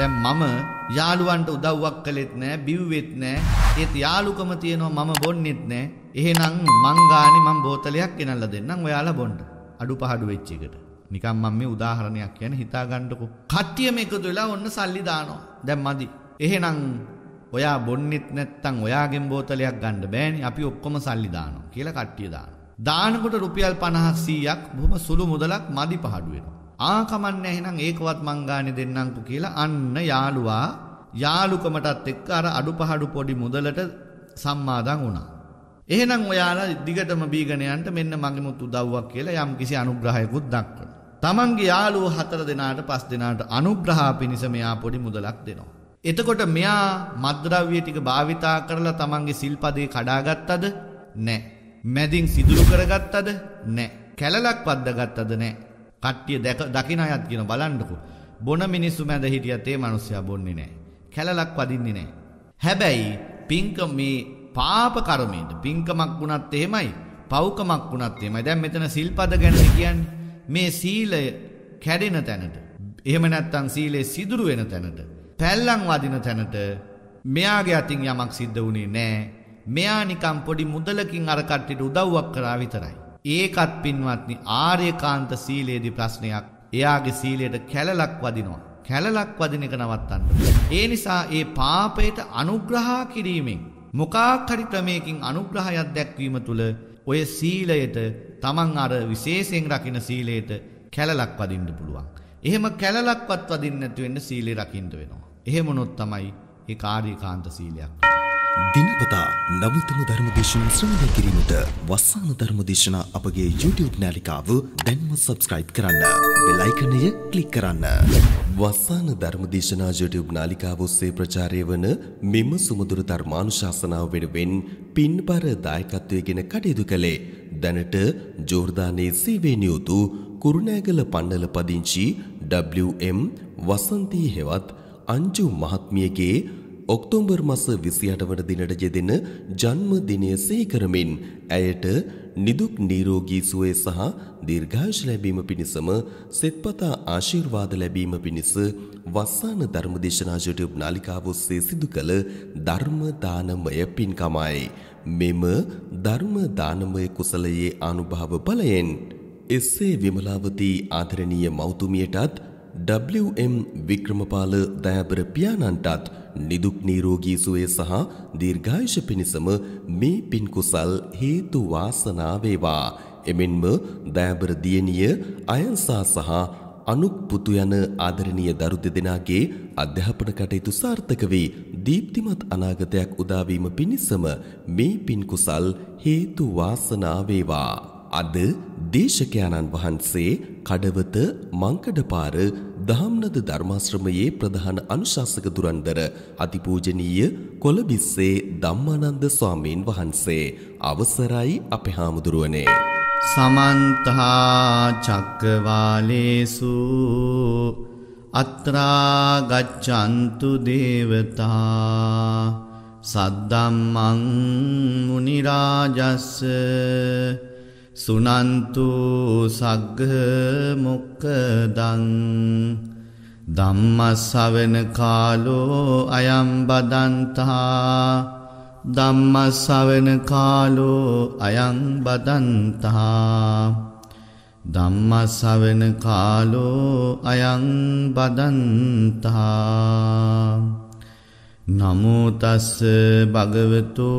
දැන් මම යාළුවන්ට උදව්වක් කළෙත් නෑ බිව්වෙත් නෑ ඒත් යාළුකම තියෙනවා මම බොන්නෙත් නෑ එහෙනම් මං ගානේ මං බෝතලයක් ගෙනල්ලා දෙන්නම් ඔයාලා බොන්න අඩු පහඩු වෙච්ච එකට නිකන් මම මේ උදාහරණයක් කියන හිතා ගන්නකො කට්ටියම එකතු වෙලා ඔන්න සල්ලි දානවා දැන් මදි එහෙනම් ඔයා බොන්නෙත් නැත්තම් ඔයාගෙන් බෝතලයක් ගන්න බෑනේ අපි ඔක්කොම සල්ලි දානවා කියලා කට්ටිය දානවා. දානකොට රුපියල් 50 100ක් බොහොම සුළු මුදලක් මදි පහඩු වෙනවා. ආ කමන්නේ එහෙනම් ඒකවත් මං ගානේ දෙන්නම්කෝ කියලා අන්න යාළුවා යාළුකමටත් එක්ක අර අඩුපහඩු පොඩි මුදලට සම්මාදන් වුණා. එහෙනම් ඔයාලා දිගටම බීගෙන යන්න මෙන්න මගෙමුත් උදව්වක් කියලා යම්කිසි අනුග්‍රහයකුත් දක්වනවා. තමන්ගේ යාළුවෝ හතර දෙනාට පස් දෙනාට අනුග්‍රහ පිණිස මෙයා පොඩි මුදලක් දෙනවා. එතකොට මෙයා මද්ද්‍රව්‍ය ටික භාවිතා කරලා තමන්ගේ සිල්පදේ කඩාගත්තද? නැහැ. මැදින් සිදුරු කරගත්තද? නැහැ. කැලලක් පද්දගත්තද? නැහැ. කට්ටිය දැක දකින අයත් කියන බලන්නකෝ. බොන මිනිස්සු මැද හිටියත් ඒ මිනිස්සයා බොන්නේ නැහැ. කැලලක් වදින්නේ නැහැ. හැබැයි පින්කම මේ පාප කර්මයේද පින්කමක් වුණත් එහෙමයි, පව්කමක් වුණත් එහෙමයි. දැන් මෙතන සිල්පද ගැන කියන්නේ මේ සීලය කැඩෙන තැනට. එහෙම නැත්නම් සීලේ සිදුරු වෙන තැනට. පැල්ලම් වදින තැනට මෙයාගේ අතින් යමක් සිද්ධ වුණේ නැහැ. මෙයා නිකම් පොඩි මුදලකින් අර කට්ටියට උදව්වක් කරා විතරයි. ඒකත් පින්වත්නි ආර්යකාන්ත සීලේදී ප්‍රශ්නයක්. එයාගේ සීලයට කැලලක් වදිනවා. කැලලක් වදින එක නවත්තන්න. ඒ නිසා ඒ පාපයට අනුග්‍රහ කිරීමෙන් මොකක් හරි ක්‍රමයකින් අනුග්‍රහයක් දැක්වීම තුළ ඔය සීලයට තමන් අර විශේෂයෙන් රකින සීලයට කැලලක් වදින්න පුළුවන්. එහෙම කැලලක්වත් වදින්න නැති වෙන්න සීලේ රකින්න වෙනවා. එහෙම උනොත් තමයි ඒ කාර්යකාන්ත සීලයක්. දිනපතා නවතම ධර්මදේශන ශ්‍රවණය කිරීමට වස්සාන ධර්මදේශනා අපගේ YouTube නාලිකාව දැන්ම සබස්ක්‍රයිබ් කරන්න. බෙල් අයිකනය ක්ලික් කරන්න. වස්සාන ධර්මදේශනා YouTube නාලිකාව ඔස්සේ ප්‍රචාරය වන මෙම සුමధుර ධර්මානුශාසනාව වෙනුවෙන් පින්බර දායකත්වයේගෙන කටයුතු කළේ දැනට ජෝර්දානයේ සේවයෙන් යුතු කුරුණෑගල පන්නල පදිංචි WM වසන්තී හෙවත් අංජු මහත්මියගේ ඔක්තෝබර් මස 28 වන දිනට යෙදෙන ජන්මදිනය සිහි කරමින් ඇයට නිදුක් නිරෝගී සුවය සහ දීර්ඝායුෂ ලැබීම පිණිසම සෙත්පතා ආශිර්වාද ලැබීම පිණිස වස්සාන ධර්මදේශනා YouTube නාලිකාව ඔස්සේ සිදු කළ ධර්ම දානමය පින්කමයි. මෙම ධර්ම දානමය කුසලයේ අනුභව බලයෙන් එස්සේ විමලාවතී ආදරණීය මෞතුමියටත් WM වික්‍රමපාල දයාබර පියාණන්ටත් නිදුක් නිරෝගී සුවය සහ දීර්ඝායුෂ පිණිසම මේ පින් කුසල් හේතු වාසනා වේවා. එමෙන්ම දෑබර දියණිය අයන්සා සහ අනුක් පුතු යන ආදරණීය දරු දෙදෙනාගේ අධ්‍යාපන කටයුතු සාර්ථක වී දීප්තිමත් අනාගතයක් උදා වීම පිණිසම මේ පින් කුසල් හේතු වාසනා වේවා. අද දේශකයන්න් වහන්සේ කඩවත මංකඩපාර දහම්නද ධර්මාශ්‍රමයේ ප්‍රධාන අනුශාසක දුරන්දර අතිපූජනීය කොළබිස්සේ ධම්මානන්ද ස්වාමීන් වහන්සේ අවසරයි අපේ හාමුදුරුවනේ සමන්තා චක්කවාලේසු අත්‍රා ගච්ඡන්තු දේවතා සද්දම්මං මුනි රාජස්ස සුනන්තු සග්ග මොක්කදං ධම්මස්සවන කාලෝ අයම් බදන්තා ධම්මස්සවන කාලෝ අයං බදන්තා ධම්මස්සවන කාලෝ අයං බදන්තා නමෝ තස්ස භගවතු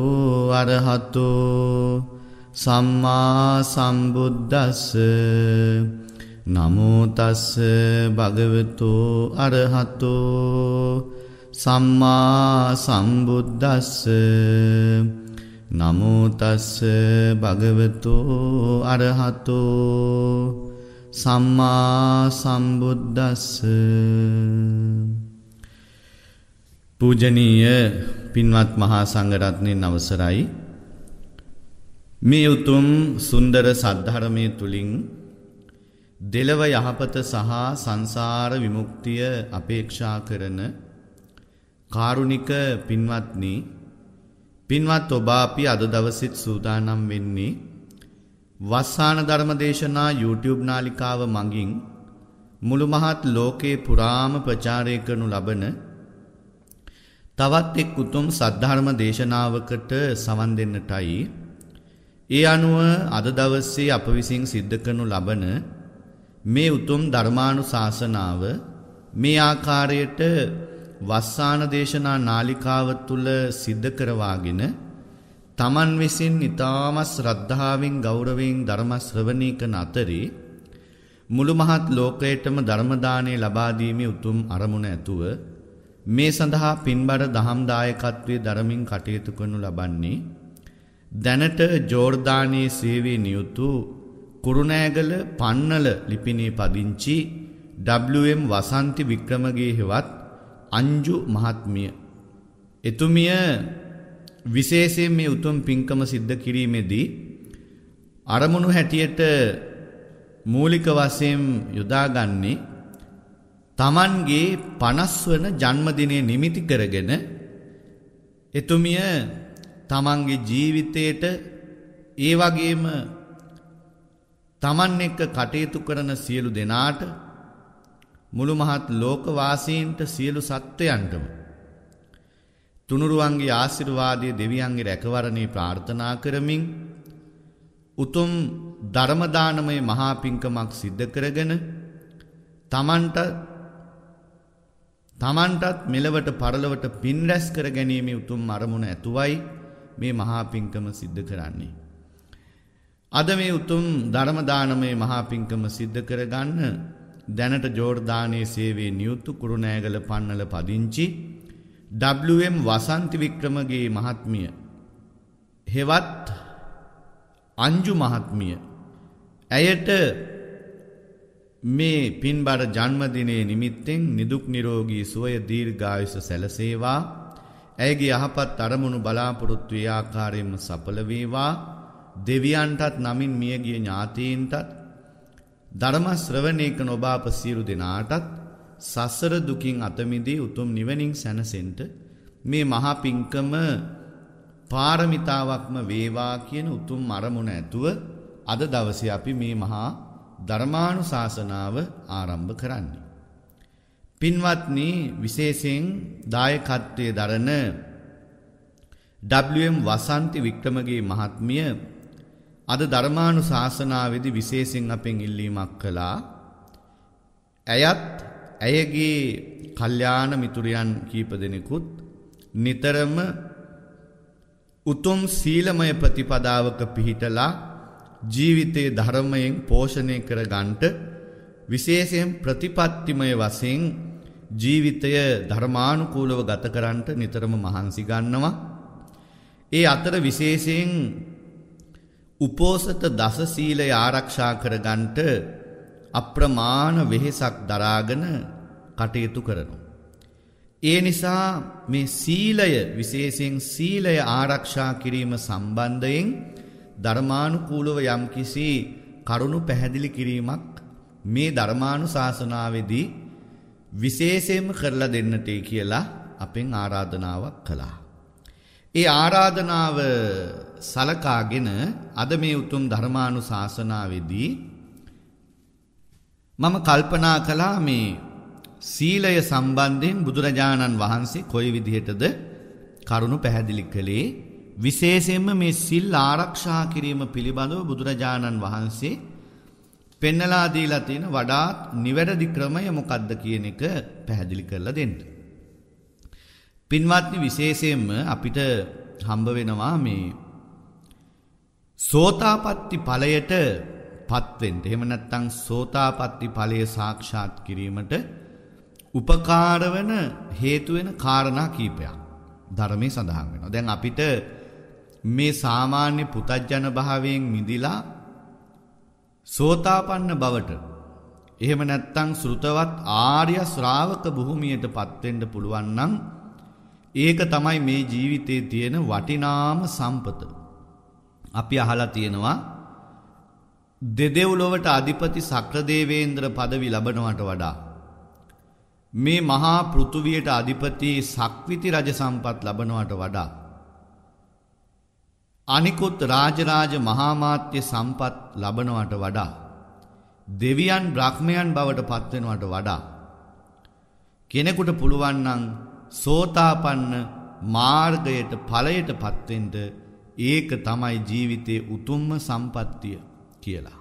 අරහතෝ සම්මා සම්බුද්දස්ස නමුතස්ස භගවතු අරහතු සම්මා සම්බුද්දස්ස නමුතස්ස භගවතු අරහතු සම්මා සම්බුද්දස්ස පූජනීය පින්වත් මහා සංගරත්නයෙන් අවසරයි මේ උතුම් සුන්දර සද්ධර්මය තුළින් දෙලව යහපත සහ සංසාර විමුක්තිය අපේක්ෂා කරන කාරුණික පින්වත්නි පින්වත් ඔබ අපි අද දවසෙත් සූදානම් වෙන්නේ වස්සාන ධර්ම දේශනා YouTube නාලිකාව මගින් මුළු මහත් ලෝකේ පුරාම ප්‍රචාරය කරනු ලබන තවත් එක් උතුම් සද්ධර්ම දේශනාවකට සවන් දෙන්නටයි ඒ අනුව අද දවස්සේ අප විසින් සිද්ධ කරනු ලබන මේ උතුම් ධර්මානු ශාසනාව මේ ආකාරයට වස්සාන දේශනා නාලිකාව තුළ සිද්ධ කරවාගෙන තමන් විසින් ඉතාම ශ්‍රද්ධාවෙන් ගෞරවයෙන් ධර්ම ශ්‍රවණී කරන අතරේ මුළු මහත් ලෝකයටම ධර්ම දාණය ලබා දීමේ උතුම් අරමුණ ඇතුව මේ සඳහා පින්බර දහම් දායකත්වයේ ධර්මින් කටයුතු කරනු ලබන්නේ දැනට ජෝර්ධානයේ සේවේ නියුතු කුරුණෑගල පන්නල ලිපිනේ පදිංචි WM වසන්ති වික්‍රමගේ හෙවත් අංජු මහත්මිය. එතුමිය විශේෂයෙන් මේ උතුම් පින්කම සිද්ධ කිරීමේදී අරමුණු හැටියට මූලික වශයෙන් යොදාගන්නේ තමන්ගේ 50 වන ජන්මදිනය නිමිති කරගෙන එතුමිය තමන්ගේ ජීවිතයට ඒ වගේම තමන් එක්ක කටයුතු කරන සියලු දෙනාට මුළු මහත් ලෝකවාසීන්ට සියලු සත්වයන්ටම තුනුරුවන්ගේ ආශිර්වාදයේ දෙවියන්ගේ රැකවරණේ ප්‍රාර්ථනා කරමින් උතුම් ධර්ම දානමය මහා පිංකමක් සිද්ධ කරගෙන තමන්ට තමන්ටත් මෙලවට පරලවට පින් රැස් කර ගැනීම උතුම් අරමුණ ඇතුවයි මේ මහා පිංකම සිද්ධ කරන්නේ. අද මේ උතුම් ධර්ම දානමේ මහා පිංකම සිද්ධ කරගන්න දැනට ජෝර්දානයේ සේවයේ නියුත් කුරුණෑගල පන්නල පදිංචි WM වසන්ති වික්‍රමගේ මහත්මිය හෙවත් අංජු මහත්මිය ඇයට මේ පින්බර ජන්මදිනයේ නිමිත්තෙන් නිදුක් නිරෝගී සුවය දීර්ඝායුෂ සැලසේවා ඇයගේ යහපත් අරමුණු බලාපොරොත්තුවේ ආකාරයෙන්ම සඵල වේවා දෙවියන්ටත් නමින් මියගිය ඥාතීන්ටත් ධර්ම ශ්‍රවණයක නොබ අප සියලු දෙනාටත් සසර දුකින් අත මිදී උතුම් නිවනින් සැනසෙන්න මේ මහා පිංකම පාරමිතාවක්ම වේවා කියන උතුම් අරමුණ ඇතුව අද දවසේ අපි මේ මහා ධර්මානුශාසනාව ආරම්භ කරන්නේ පින්වත්නි විශේෂයෙන් දායකත්වයේ දරන WM වසන්ති වික්‍රමගේ මහත්මිය අද ධර්මානු ශාසනාවේදී විශේෂයෙන් අපෙන් ඉල්ලීමක් කළා. ඇයත් ඇයගේ කල්යාණ මිතුරියන් කීප දෙනෙකුත් නිතරම උතුම් සීලමය ප්‍රතිපදාවක පිහිටලා ජීවිතයේ ධර්මයෙන් පෝෂණය කර ගන්නට විශේෂයෙන් ප්‍රතිපත්තිමය වශයෙන් ජීවිතය ධර්මානුකූලව ගත කරන්නට නිතරම මහන්සි ගන්නවා. ඒ අතර විශේෂයෙන් උපෝසත දස සීලය ආරක්ෂා කරගන්නට අප්‍රමාණ වෙහෙසක් දරාගෙන කටයුතු කරනවා. ඒ නිසා මේ සීලය විශේෂයෙන් සීලය ආරක්ෂා කිරීම සම්බන්ධයෙන් ධර්මානුකූලව යම්කිසි කරුණු පැහැදිලි කිරීමක් මේ ධර්මානුශාසනාවේදී විශේෂයෙන්ම කරලා දෙන්නටේ කියලා අපෙන් ආරාධනාවක් කළා. ඒ ආරාධනාව සලකාගෙන අද මේ උතුම් ධර්මානු ශාසනාවේදී මම කල්පනා කළා මේ සීලය සම්බන්ධයෙන් බුදුරජාණන් වහන්සේ කොයි විදිහටද කරුණු පැහැදිලි කළේ විශේෂයෙන්ම මේ සිල් ආරක්ෂා කිරීම පිළිබඳව බුදුරජාණන් වහන්සේ පෙන්නලා දීලා තියෙන වඩාත් නිවැරදි ක්‍රමය මොකක්ද කියන එක පැහැදිලි කරලා දෙන්න. පින්වත්නි විශේෂයෙන්ම අපිට හම්බ වෙනවා මේ සෝතාපට්ටි ඵලයට පත්වෙන්න. එහෙම නැත්නම් සෝතාපට්ටි ඵලය සාක්ෂාත් කිරීමට උපකාර වෙන හේතු වෙන කාරණා කීපයක් ධර්මයේ සඳහන් වෙනවා. දැන් අපිට මේ සාමාන්‍ය පුතජන භාවයෙන් මිදිලා සෝතාපන්න බවට එහෙම නැත්තං සෘතවත් ආර්ය ශ්‍රාවක භූමියට පත්වෙන්න පුළුවන් නම් ඒක තමයි මේ ජීවිතේ තියෙන වටිනාම සම්පත. අපි අහලා තියෙනවා දෙදෙව්ලොවට අධිපති සක්‍රදේවේන්ද්‍ර පදවි ලබනවට වඩා මේ මහා පෘථුවියට අධිපති සක්විති රජ සම්පත් ලබනවට වඩා අනිකුත් රාජරාජ මහාමාත්‍ය සම්පත් ලබනවට වඩා දෙවියන් බ්‍රහ්මයන් බවට පත්වෙනවට වඩා කෙනෙකුට පුළුවන් නම් සෝතාපන්න මාර්ගයට ඵලයට පත්වෙන්න ඒක තමයි ජීවිතයේ උතුම්ම සම්පත්තිය කියලා.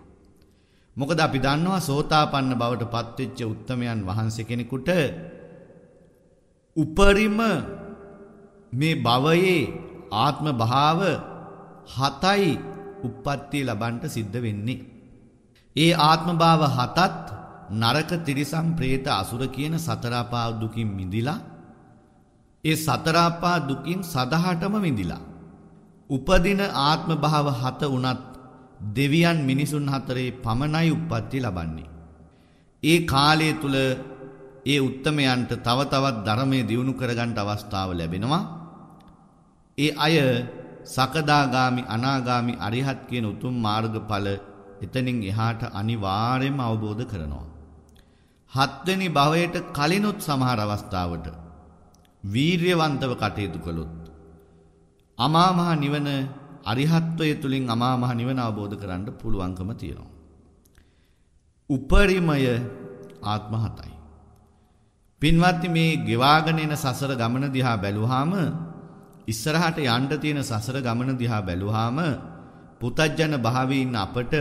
මොකද අපි දන්නවා සෝතාපන්න බවට පත්වෙච්ච උත්තමයන් වහන්සේ කෙනෙකුට උපරිම මේ භවයේ ආත්ම භාව හතයි උප්පත්තිය ලබන්ට සිද්ධ වෙන්නේ. ඒ ආත්මභාව හතත් නරක තිරිසම් ප්‍රේත අසුර කියන සතරාපා දුකින් මිදිලා ඒ සතරාපා දුකින් සදහටම මිදිලා. උපදින ආත්මභාව හත වනත් දෙවියන් මිනිසුන් හතරේ පමණයි උප්පත්ති ලබන්නේ. ඒ කාලය තුළ ඒ උත්තමයන්ට තව තවත් ධර්මය දියුණු කරගන්න අවස්ථාව ලැබෙනවා. ඒ අය සකදාගාමි අනාගාමි අරිහත් කියන උතුම් මාර්ගඵල එතනින් එහාට අනිවාර්යයෙන්ම අවබෝධ කරනවා. හත්වෙනි භවයට කලිනුත් සමහර අවස්ථාවට වීර්යවන්තව කටයුතු කළොත් අමාමහ නිවන අරිහත්වය තුලින් අමාමහ නිවන අවබෝධ කරන්න පුළුවන්කම තියෙනවා. උපරිමය ආත්මහතයි. පින්වත්නි මේ ගෙවාගෙන එන සසර ගමන දිහා බැලුවාම ඉස්සරහට යන්න තියෙන සසර ගමන දිහා බැලුවාම පුතජන භාවීන් අපට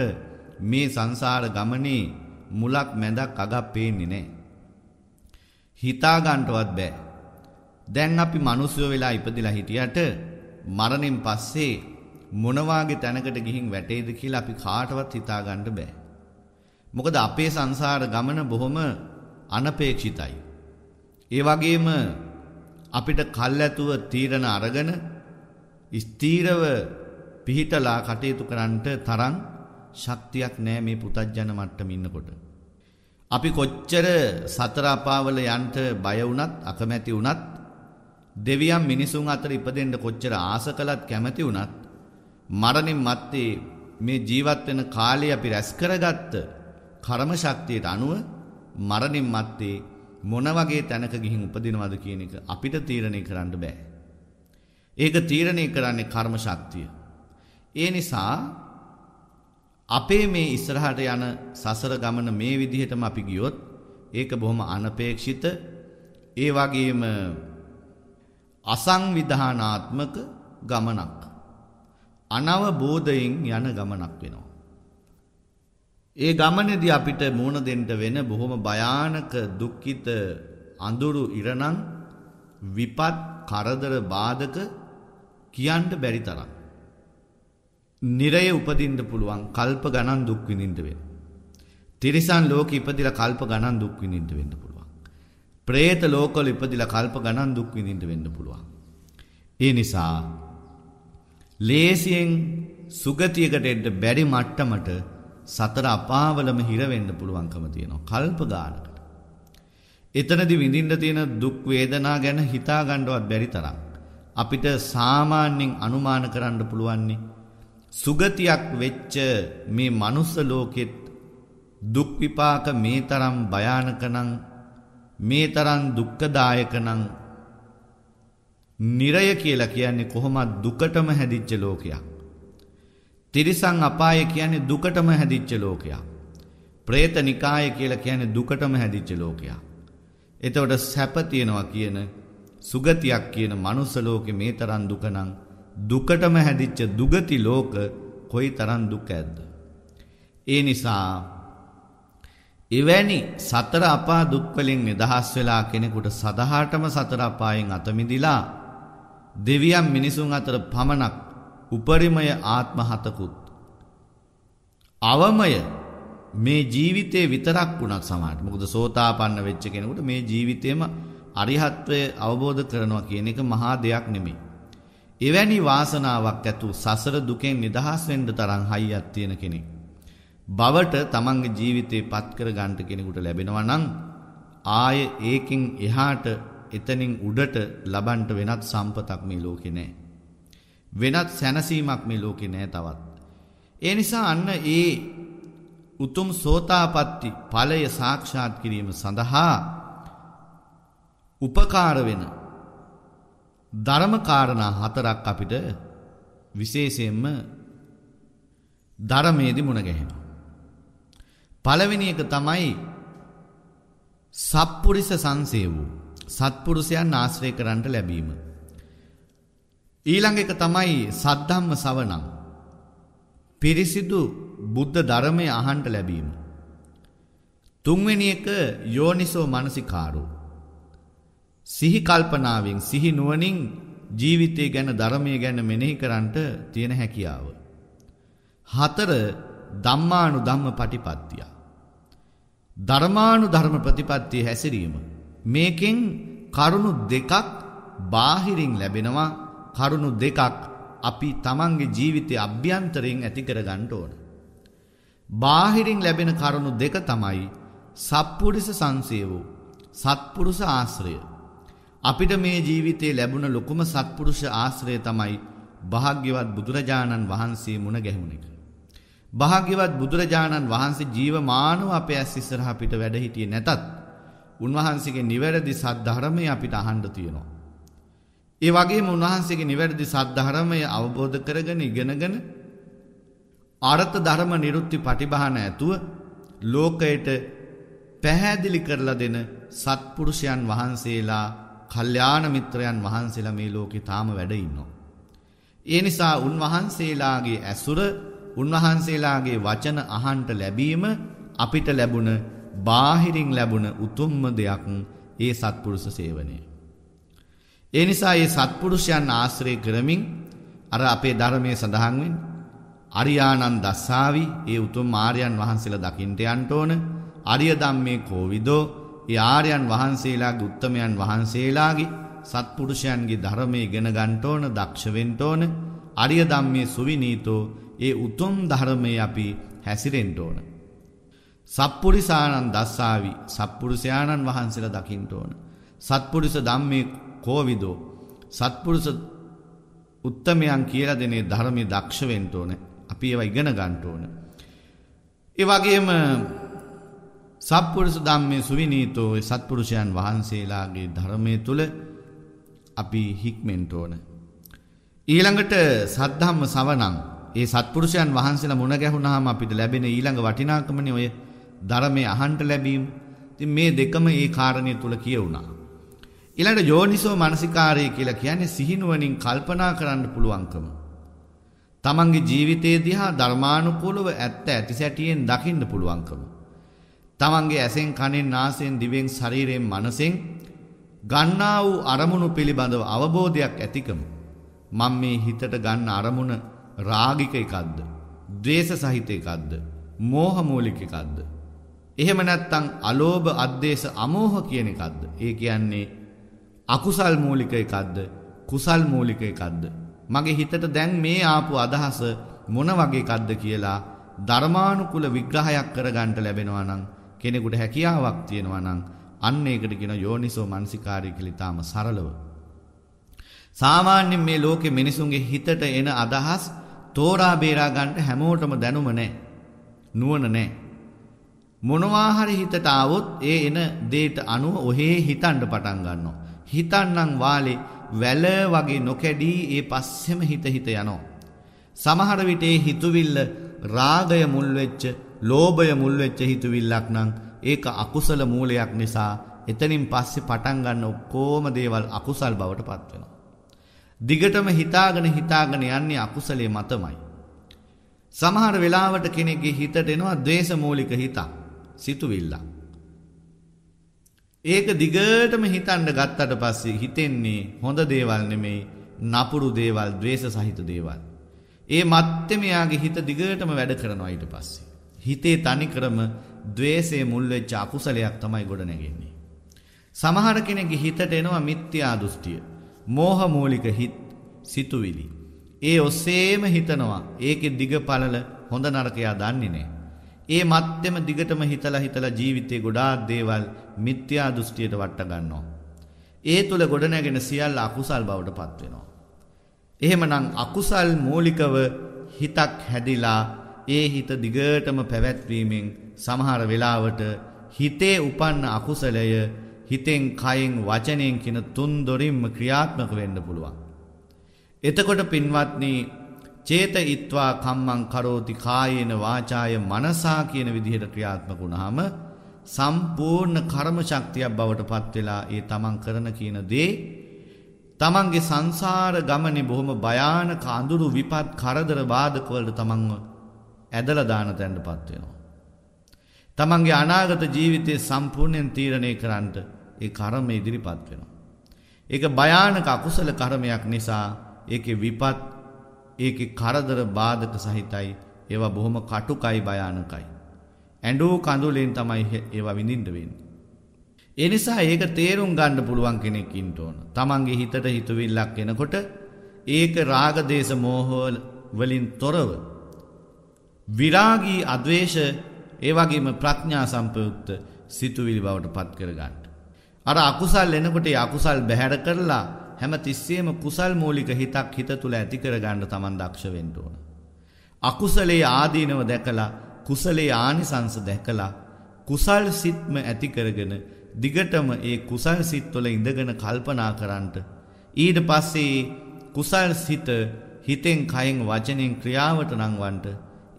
මේ සංසාර ගමනේ මුලක් මැදක් අගක් පේන්නේ නැහැ. හිතා ගන්නටවත් බෑ. දැන් අපි මිනිස්සු වෙලා ඉපදිලා හිටියට මරණයෙන් පස්සේ මොන වාගේ තැනකට ගිහින් වැටෙයිද කියලා අපි කාටවත් හිතා ගන්න බෑ. මොකද අපේ සංසාර ගමන බොහොම අනපේක්ෂිතයි. ඒ වගේම අපිට කල්ැතුව තීරණ අරගෙන ස්ථීරව පිහිටලා කටයුතු කරන්නට තරම් ශක්තියක් නෑ මේ පුතජන මට්ටම ඉන්නකොට. අපි කොච්චර සතර අපාවල යන්ට බය වුණත් අකමැති වුණත් දෙවියන් මිනිසුන් අතර ඉපදෙන්න කොච්චර ආස කළත් කැමති වුණත් මරණින් මත්තේ මේ ජීවත් වෙන කාලේ අපි රැස් කරගත්ත කර්ම ශක්තියට අනුව මරණින් මත්තේ මොන වගේ තැනක ගිහින් උපදිනවද කියන එක අපිට තීරණය කරන්න බෑ. ඒක තීරණය කරන්නේ කර්ම ශක්තිය. ඒ නිසා අපේ මේ ඉස්සරහට යන සසර ගමන මේ විදිහටම අපි ගියොත් ඒක බොහොම අනපේක්ෂිත ඒ වගේම අසංවිධානාත්මක ගමනක් අනවබෝධයෙන් යන ගමනක් වෙනවා. ඒ ගමනේදී අපිට මුණ දෙන්න වෙන බොහොම භයානක දුක්ඛිත අඳුරු ඉරණම් විපත් කරදර බාධක කියන්න බැරි තරම්. නිරය උපදින්න පුළුවන් කල්ප ගණන් දුක් විඳින්න වෙන. තිරිසන් ලෝකෙ ඉපදිලා කල්ප ගණන් දුක් විඳින්න වෙන්න පුළුවන්. പ്രേත ලෝකවල ඉපදිලා කල්ප ගණන් දුක් විඳින්න වෙන්න පුළුවන්. ඒ නිසා ලේසියෙන් සුගතියකට එන්න බැරි මට්ටමට සතර අපාවලම හිරවෙන්න පුළුවන්කම තියෙනවා. කල්ප ගානකට. එතනදි විඳින්න තියෙන දුක් වේදනා ගැන හිතා ගන්නවත් බැරි තරම් අපිට සාමාන්‍යයෙන් අනුමාන කරන්න පුළුවන්නේ සුගතියක් වෙච්ච මේ මනුස්ස ලෝකෙත් දුක් විපාක මේ තරම් භයානක නම් මේ තරම් දුක්ඛදායක නම් නිරය කියලා කියන්නේ කොහොමද දුකටම හැදිච්ච ලෝකයක් තිරිසං අපාය කියන්නේ දුකටම හැදිච්ච ලෝකයක්. ප්‍රේත නිකාය කියලා කියන්නේ දුකටම හැදිච්ච ලෝකයක්. එතකොට සැප තියනවා කියන සුගතියක් කියන මනුස්ස ලෝකේ මේ තරම් දුක නම් දුකටම හැදිච්ච දුගති ලෝක කොයි තරම් දුක ඇද්ද? ඒ නිසා එවැනි සතර අපා දුක් වලින් නිදහස් වෙලා කෙනෙකුට සදහාටම සතර අපායෙන් අත මිදිලා දෙවියන් මිනිසුන් අතර පමණක් උපරිමය ආත්ම හතකුත්. අවමය මේ ජීවිතේ විතරක් වුණත් සමහරට මොකද සෝතාපන්න වෙච්ච කෙනෙකුට මේ ජීවිතේම අරිහත්ත්වය අවබෝධ කරනවා කියන එක මහා දෙයක් නෙමෙයි. එවැනි වාසනාවක් ඇතු සසර දුකෙන් නිදහස් වෙන්න තරම් හයියක් තියෙන කෙනෙක්. බවට තමන්ගේ ජීවිතේ පත් කර ගන්නට කෙනෙකුට ලැබෙනවා නම් ආය ඒකෙන් එහාට එතනින් උඩට ලබන්ට වෙනත් සම්පතක් මේ ලෝකේ නැහැ. වෙනත් සැනසීමක් මේ ලෝකේ නෑ තවත්. ඒ නිසා අන්න ඒ උතුම් සෝතාපට්ටි ඵලය සාක්ෂාත් කිරීම සඳහා උපකාර වෙන ධර්ම කාරණා හතරක් අපිට විශේෂයෙන්ම ධර්මයේදී මුණ ගැහෙනවා. පළවෙනි එක තමයි සප්පුරිස සංසේවෝ සත්පුරුෂයන් ආශ්‍රය කරන්ට ලැබීම. ඊළඟ එක තමයි සද්ධම්ම සවණම්. පිරිසිදු බුද්ධ ධර්මය අහන්ට ලැබීම. තුන්වෙනි එක යෝනිසෝ මනසිකාරෝ. සිහි කල්පනාවෙන් සිහි නුවණින් ජීවිතය ගැන ධර්මය ගැන මෙනෙහි කරන්නට තියෙන හැකියාව. හතර ධම්මානු ධම්ම පටිපත්තිය. ධර්මානු ධර්ම ප්‍රතිපත්තිය හැසිරීම. මේකෙන් කරුණු දෙකක් බාහිරින් ලැබෙනවා කරුණු දෙකක් අපි තමන්ගේ ජීවිතය අභ්‍යන්තරයෙන් ඇති කරගන්න ඕන. බාහිරින් ලැබෙන කරුණු දෙක තමයි සප්පුරිස සංසේවෝ සත්පුරුෂ ආශ්‍රය. අපිට මේ ජීවිතේ ලැබුණ ලොකුම සත්පුරුෂ ආශ්‍රය තමයි භාග්‍යවත් බුදුරජාණන් වහන්සේ මුණ ගැහුණ එක. භාග්‍යවත් බුදුරජාණන් වහන්සේ ජීවමානව අපේ ඇස් ඉස්සරහා පිට වැඩ හිටියේ නැතත් උන්වහන්සේගේ නිවැරදි සත්‍ය ධර්මය අපිට අහන්න තියෙනවා. ඒ වගේම උන්වහන්සේගේ නිවැරදි සද්ධර්මය අවබෝධ කරගෙන ඉගෙනගෙන අර්ථ ධර්ම නිරුත්ති පටිභාන ඇතුව ලෝකයට පැහැදිලි කරලා දෙන සත්පුරුෂයන් වහන්සේලා කල්යාණ මිත්‍රයන් වහන්සේලා මේ ලෝකේ තාම වැඩ ඉන්නවා. ඒ නිසා උන්වහන්සේලාගේ ඇසුර උන්වහන්සේලාගේ වචන අහන්ට ලැබීම අපිට ලැබුණ බාහිරින් ලැබුණ උතුම්ම දෙයක් ඒ සත්පුරුෂ සේවනය. ඒ නිසා ඒ සත්පුරුෂයන් ආශ්‍රය කරමින් අර අපේ ධර්මයේ සඳහන් වෙන්නේ අරියානන් දස්සාවි ඒ උතුම් ආර්යයන් වහන්සේලා දකින්ට යන්න ඕන අරිය ධම්මේ කෝවිදෝ ඒ ආර්යයන් වහන්සේලාගේ උත්තමයන් වහන්සේලාගේ සත්පුරුෂයන්ගේ ධර්මයේ ඉගෙන ගන්න ඕන දක්ෂ වෙන්න ඕන අරිය ධම්මේ සුවිනීතෝ ඒ උතුම් ධර්මයේ අපි හැසිරෙන්න ඕන සත්පුරිසානන් දස්සාවි සත්පුරුෂයාණන් වහන්සේලා දකින්න ඕන සත්පුරුෂ ධම්මේ කෝවිදෝ සත්පුරුෂ උත්තමයන් කියලා දෙනේ ධර්මයේ දක්ෂ වෙන්න ඕන. අපි ඒවා ඉගෙන ගන්න ඕන. ඒ වගේම සත්පුරුෂ ධම්මේ සුවිනීතෝ සත්පුරුෂයන් වහන්සේලාගේ ධර්මයේ තුල අපි හික්මෙන්න ඕන. ඊළඟට සද්ධම්ම සවණං ඒ සත්පුරුෂයන් වහන්සේලා මුණ ගැහුණාම අපිට ලැබෙන ඊළඟ වටිනාකමනේ ඔය ධර්මයේ අහන්ට ලැබීම. ඉතින් මේ දෙකම ඒ කාරණේ තුල කියුණා. ඊළඟ යෝනිසෝ මානසිකාරය කියලා කියන්නේ සිහිනුවණින් කල්පනා කරන්න පුළුවන්කම. තමන්ගේ ජීවිතයේ දිහා ධර්මානුකූලව ඇත්ත ඇති සැටියෙන් දකින්න පුළුවන්කම. තමන්ගේ ඇසෙන් කනෙන් නාසයෙන් දිවෙන් ශරීරයෙන් මනසෙන් ගන්නා වූ අරමුණු පිළිබඳව අවබෝධයක් ඇතිකම. මම මේ හිතට ගන්න අරමුණ රාගික එකක්ද? ද්වේෂ සහිත එකක්ද? මෝහ මූලික එකක්ද? එහෙම නැත්නම් අලෝභ අද්දේශ අමෝහ කියන එකක්ද? ඒ කියන්නේ අකුසල් මූලික එකක්ද කුසල් මූලික එකක්ද මගේ හිතට දැන් මේ ආපු අදහස මොන වගේ එකක්ද කියලා ධර්මානුකූල විග්‍රහයක් කරගන්න ලැබෙනවා නම් කෙනෙකුට හැකියාවක් තියෙනවා නම් අන්න ඒකට කියන යෝනිසෝ මනසිකාරය කියලා ඊටාම සරලව සාමාන්‍යයෙන් මේ ලෝකේ මිනිසුන්ගේ හිතට එන අදහස් තෝරා බේරා ගන්න හැමෝටම දැනුම නැහැ නුවණ නැහැ මොනවා හරි හිතට ආවොත් ඒ එන දේට අනුව ඔහේ හිතන්න පටන් ගන්නවා හිතන්නං වාලේ වැල වගේ නොකැඩී ඒ පස්සෙම හිත හිත යනවා. සමහර විටේ හිතුවිල්ල රාගය මුල් වෙච්ච, ලෝභය මුල් වෙච්ච හිතුවිල්ලක් නම් ඒක අකුසල මූලයක් නිසා එතනින් පස්සේ පටන් ගන්න ඔක්කොම දේවල් අකුසල් බවට පත් වෙනවා. දිගටම හිතාගෙන හිතාගෙන යන්නේ අකුසලයේ මතමයි. සමහර වෙලාවට කෙනෙක්ගේ හිතට එනවා ද්වේෂ මූලික හිතක්, සිතුවිල්ලක්. ඒක දිගටම හිතන්ඩ ගත්තට පස්සේ හිතෙන්නේ හොඳ දේවල් නෙමෙයි නපුරු දේවල් ද්වේෂ සහිත දේවල්. ඒ මත්තෙම යාගේ හිත දිගටම වැඩ කරනවා ඊට පස්සේ. හිතේ තනිකරම ද්වේෂයේ මුල් වෙච්ච අකුසලයක් තමයි ගොඩ නැගෙන්නේ. සමහර කෙනෙක්ගේ හිතට එනවා මිත්‍යා දෘෂ්ටිය. මෝහ මූලික හිත් සිතුවිලි. ඒ ඔස්සේම හිතනවා ඒකේ දිග පළල හොඳ නරකයා දන්නේ නැහැ. ඒ මත්්‍යම දිගටම හිතලා හිතලා ජීවිතේ ගොඩාක් දේවල් මිත්‍යා දෘෂ්ටියට වට ගන්නවා. ඒ තුල ගොඩනැගෙන සියල්ල අකුසල් බවට පත් වෙනවා. එහෙමනම් අකුසල් මූලිකව හිතක් හැදිලා ඒ හිත දිගටම පැවැත්වීමෙන් සමහර වෙලාවට හිතේ උපන්න අකුසලය හිතෙන් කයෙන් වචනයෙන් කියන තුන් දොරින්ම ක්‍රියාත්මක වෙන්න පුළුවන්. එතකොට පින්වත්නි චේත ඉත්වා කම්මං කරෝති කායේන වාචාය මනසා කියන විදිහට ක්‍රියාත්මක වුණාම සම්පූර්ණ කර්ම ශක්තියක් බවට පත් වෙලා ඒ තමන් කරන කියන දේ තමන්ගේ සංසාර ගමනේ බොහොම භයානක අඳුරු විපත් කරදර බාධක වලට තමන්ව ඇදලා දාන තැනටපත් වෙනවා. තමන්ගේ අනාගත ජීවිතේ සම්පූර්ණයෙන් තීරණය කරන්නට ඒ කර්ම ඉදිරිපත් වෙනවා. ඒක භයානක අකුසල කර්මයක් නිසා ඒකේ විපත් ඒකෙ කරදර බාධක සහිතයි ඒවා බොහොම කටුකයි භයානකයි. ඇඩෝ කඳුලෙන් තමයි ඒවා විඳින්ඩවෙන්. එනිසා ඒක තේරුම් ගණ්ඩ පුළුවන් කෙනෙක්කින්ට ඕන තමන්ගේ හිතට හිතුවිල්ලක් එනකොට ඒක රාගදේශ මෝහෝල් වලින් තොරව. විරාගී අදවේශ ඒවගේම ප්‍රඥා සම්පයුක්ත සිතුවිලි බවට පත් කරගන්නට. අර අකුසල් එනකොට අකුසල් බැහැර කරලා හැම තිස්සේම කුසල් මූලික හිතක් හිත තුළ ඇති කරගන්න තමන් දක්ෂ වෙන්න ඕන. අකුසලයේ ආදීනව දැකලා කුසලයේ ආනිසංස දැකලා කුසල් සිත්ම ඇති කරගෙන දිගටම ඒ කුසල් සිත් තුළ ඉඳගෙන කල්පනා කරන්නට ඊට පස්සේ කුසල් සිත හිතෙන් කයෙන් වචනෙන් ක්‍රියාවට නංවන්ට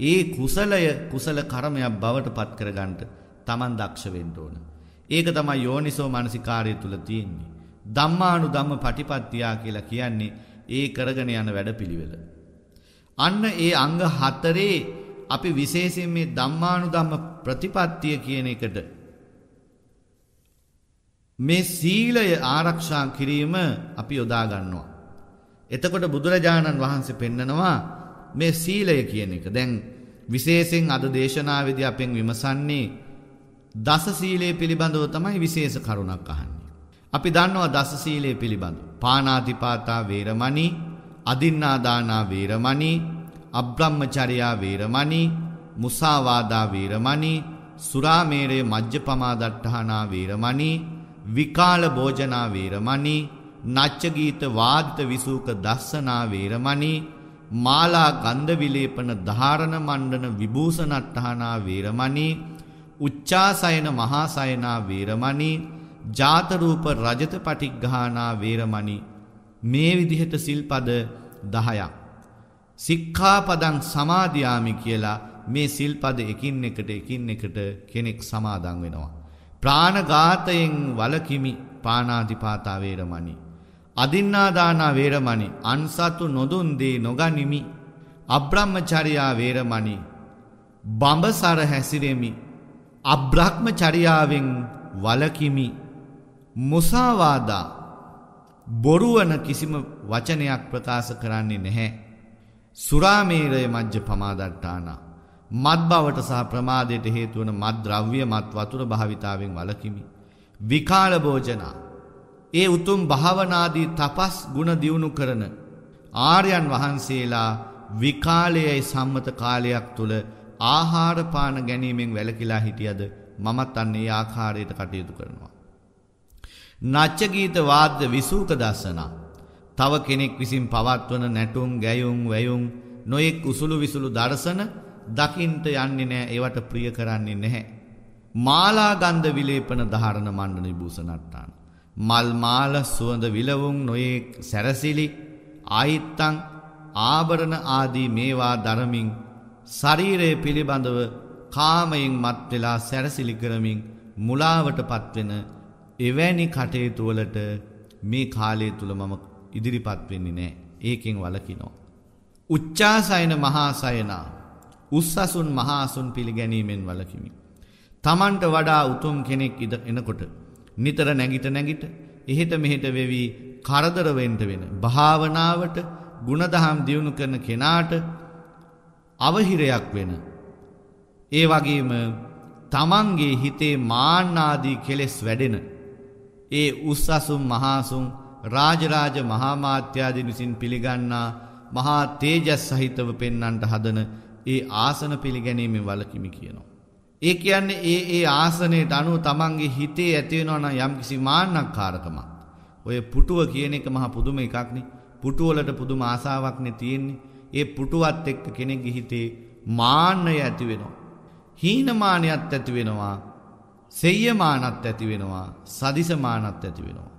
ඒ කුසලය කුසල කරමයක් බවට පත් කරගන්නට තමන් දක්ෂ වෙන්න ඕන. ඒක තමයි යෝනිසෝ මානසිකාරය තුල තියෙන්නේ. ධම්මානු ධම්ම පටිපත්තියා කියලා කියන්නේ ඒ කරගෙන යන වැඩපිළිවෙල. අන්න ඒ අංග හතරේ අපි විශේෂයෙන් මේ ධම්මානු ධම්ම ප්‍රතිපත්තිය කියන එකට මේ සීලය ආරක්ෂා කිරීම අපි යොදා ගන්නවා. එතකොට බුදුරජාණන් වහන්සේ පෙන්නනවා මේ සීලය කියන එක. දැන් විශේෂයෙන් අද දේශනාවේදී අපෙන් විමසන්නේ දස සීලය පිළිබඳව තමයි විශේෂ කරුණක් අහන්නේ. අපි දන්නවා දස සීලය පිළිබඳ. පානාතිපාතා වේරමණී, අදින්නාදානා වේරමණී, අබ්‍රහ්මචර්යා වේරමණී, මුසාවාදා වේරමණී, සුරාමේරය මජ්ජපමා දට්ඨානා වේරමණී, විකාල භෝජනා වේරමණී, නච්ච ගීත වාදිත විසූක දස්සනා වේරමණී, මාලා ගන්ධ විලේපන ධාරණ මණ්ඩන විභූෂණට්ඨානා වේරමණී, උච්චාසයන මහාසයනා වේරමණී ජාතරූප රජත පටික්ගානා වේරමණි මේ විදිහට සිල්පද දහයක්. සික්ඛාපදං සමාධයාමි කියලා මේ සිල්පද එකින් එකට එකින් එකට කෙනෙක් සමාදං වෙනවා. ප්‍රාණඝාතයෙන් වලකිමි පානාධිපාතා වේරමණි. අදින්නාදානා වේරමණි අන්සතු නොදුන් දේ නොගනිමි. අබ්‍රහ්මචර්යා වේරමණි. බඹසර හැසිරෙමි. අබ්‍රහ්මචර්යාවෙන් වලකිමි මුසාවාදා බොරුවන කිසිම වචනයක් ප්‍රකාශ කරන්නේ නැහැ. සුරාමේරය මජ්ජ පමාදට්ටාන. මත් බවට සහ ප්‍රමාදයට හේතුවන මත් ද්‍රව්‍ය මත් වතුර භාවිතාවෙන් වලකිමි. විකාල භෝජනා. ඒ උතුම් භාවනාදී තපස් ගුණ දියුණු කරන ආර්යන් වහන්සේලා විකාලයයි සම්මත කාලයක් තුළ ආහාරපාන ගැනීමෙන් වැලකිලා හිටියද මමත් අන්නේ ආකාරයට කටයුතු කරනවා. නච්චගීත වාද්‍ය විසූක දස්සනා. තව කෙනෙක් විසින් පවත්වන නැටුම් ගැයුම් වැයුම් නොයෙක් උසුළු විසුළු දර්ශන දකින්ට යන්නේ නෑ ඒවට ප්‍රිය කරන්නේ නැහැ. මාලා ගන්ධ විලේපන ධාරණ මණ්ඩන භූෂණට්ටාන. මල් මාල සුවඳ විලවුන් නොයෙක් සැරසිලි ආයිත්තං ආභරණ ආදී මේවා දරමින් ශරීරය පිළිබඳව කාමයෙන් මත් වෙලා සැරසිලි කරමින් මුලාවට පත්වෙන එවැනි කටයුතුවලට මේ කාලය තුළ මම ඉදිරිපත් වෙන්නේ නෑ ඒකෙන් වලකිනෝ. උච්චාසයන මහාසයනා උස්සසුන් මහාසුන් පිළිගැනීමෙන් වලකිමි. තමන්ට වඩා උතුම් කෙනෙක් ඉද එනකොට. නිතර නැගිට නැගිට එහෙට මෙහෙට වෙවී කරදරවෙන්ට වෙන. භාවනාවට ගුණදහම් දියුණු කරන කෙනාට අවහිරයක් වෙන. ඒ වගේම තමන්ගේ හිතේ මාන්නාදී කෙලෙස් වැඩෙන ඒ උස්සසුම් මහාසුම් රාජරාජ මහාමාත්‍යාදී විසින් පිළිගන්නා මහා තේජස් සහිතව පෙන්වන්නට හදන ඒ ආසන පිළිගැනීමෙන් වලකිමි කියනවා. ඒ කියන්නේ ඒ ඒ ආසනයට අනුව තමන්ගේ හිතේ ඇතිවෙනවා නම් යම්කිසි මාන්නක්කාරකමක්. ඔය පුටුව කියන එක මහා පුදුම එකක්නේ. පුටුවලට පුදුම ආසාවක්නේ තියෙන්නේ. ඒ පුටුවත් එක්ක කෙනෙක්ගේ හිතේ මාන්නය ඇති වෙනවා. හීනමානයත් ඇති වෙනවා. සෙය්‍ය මානත් ඇති වෙනවා සදිස මානත් ඇති වෙනවා.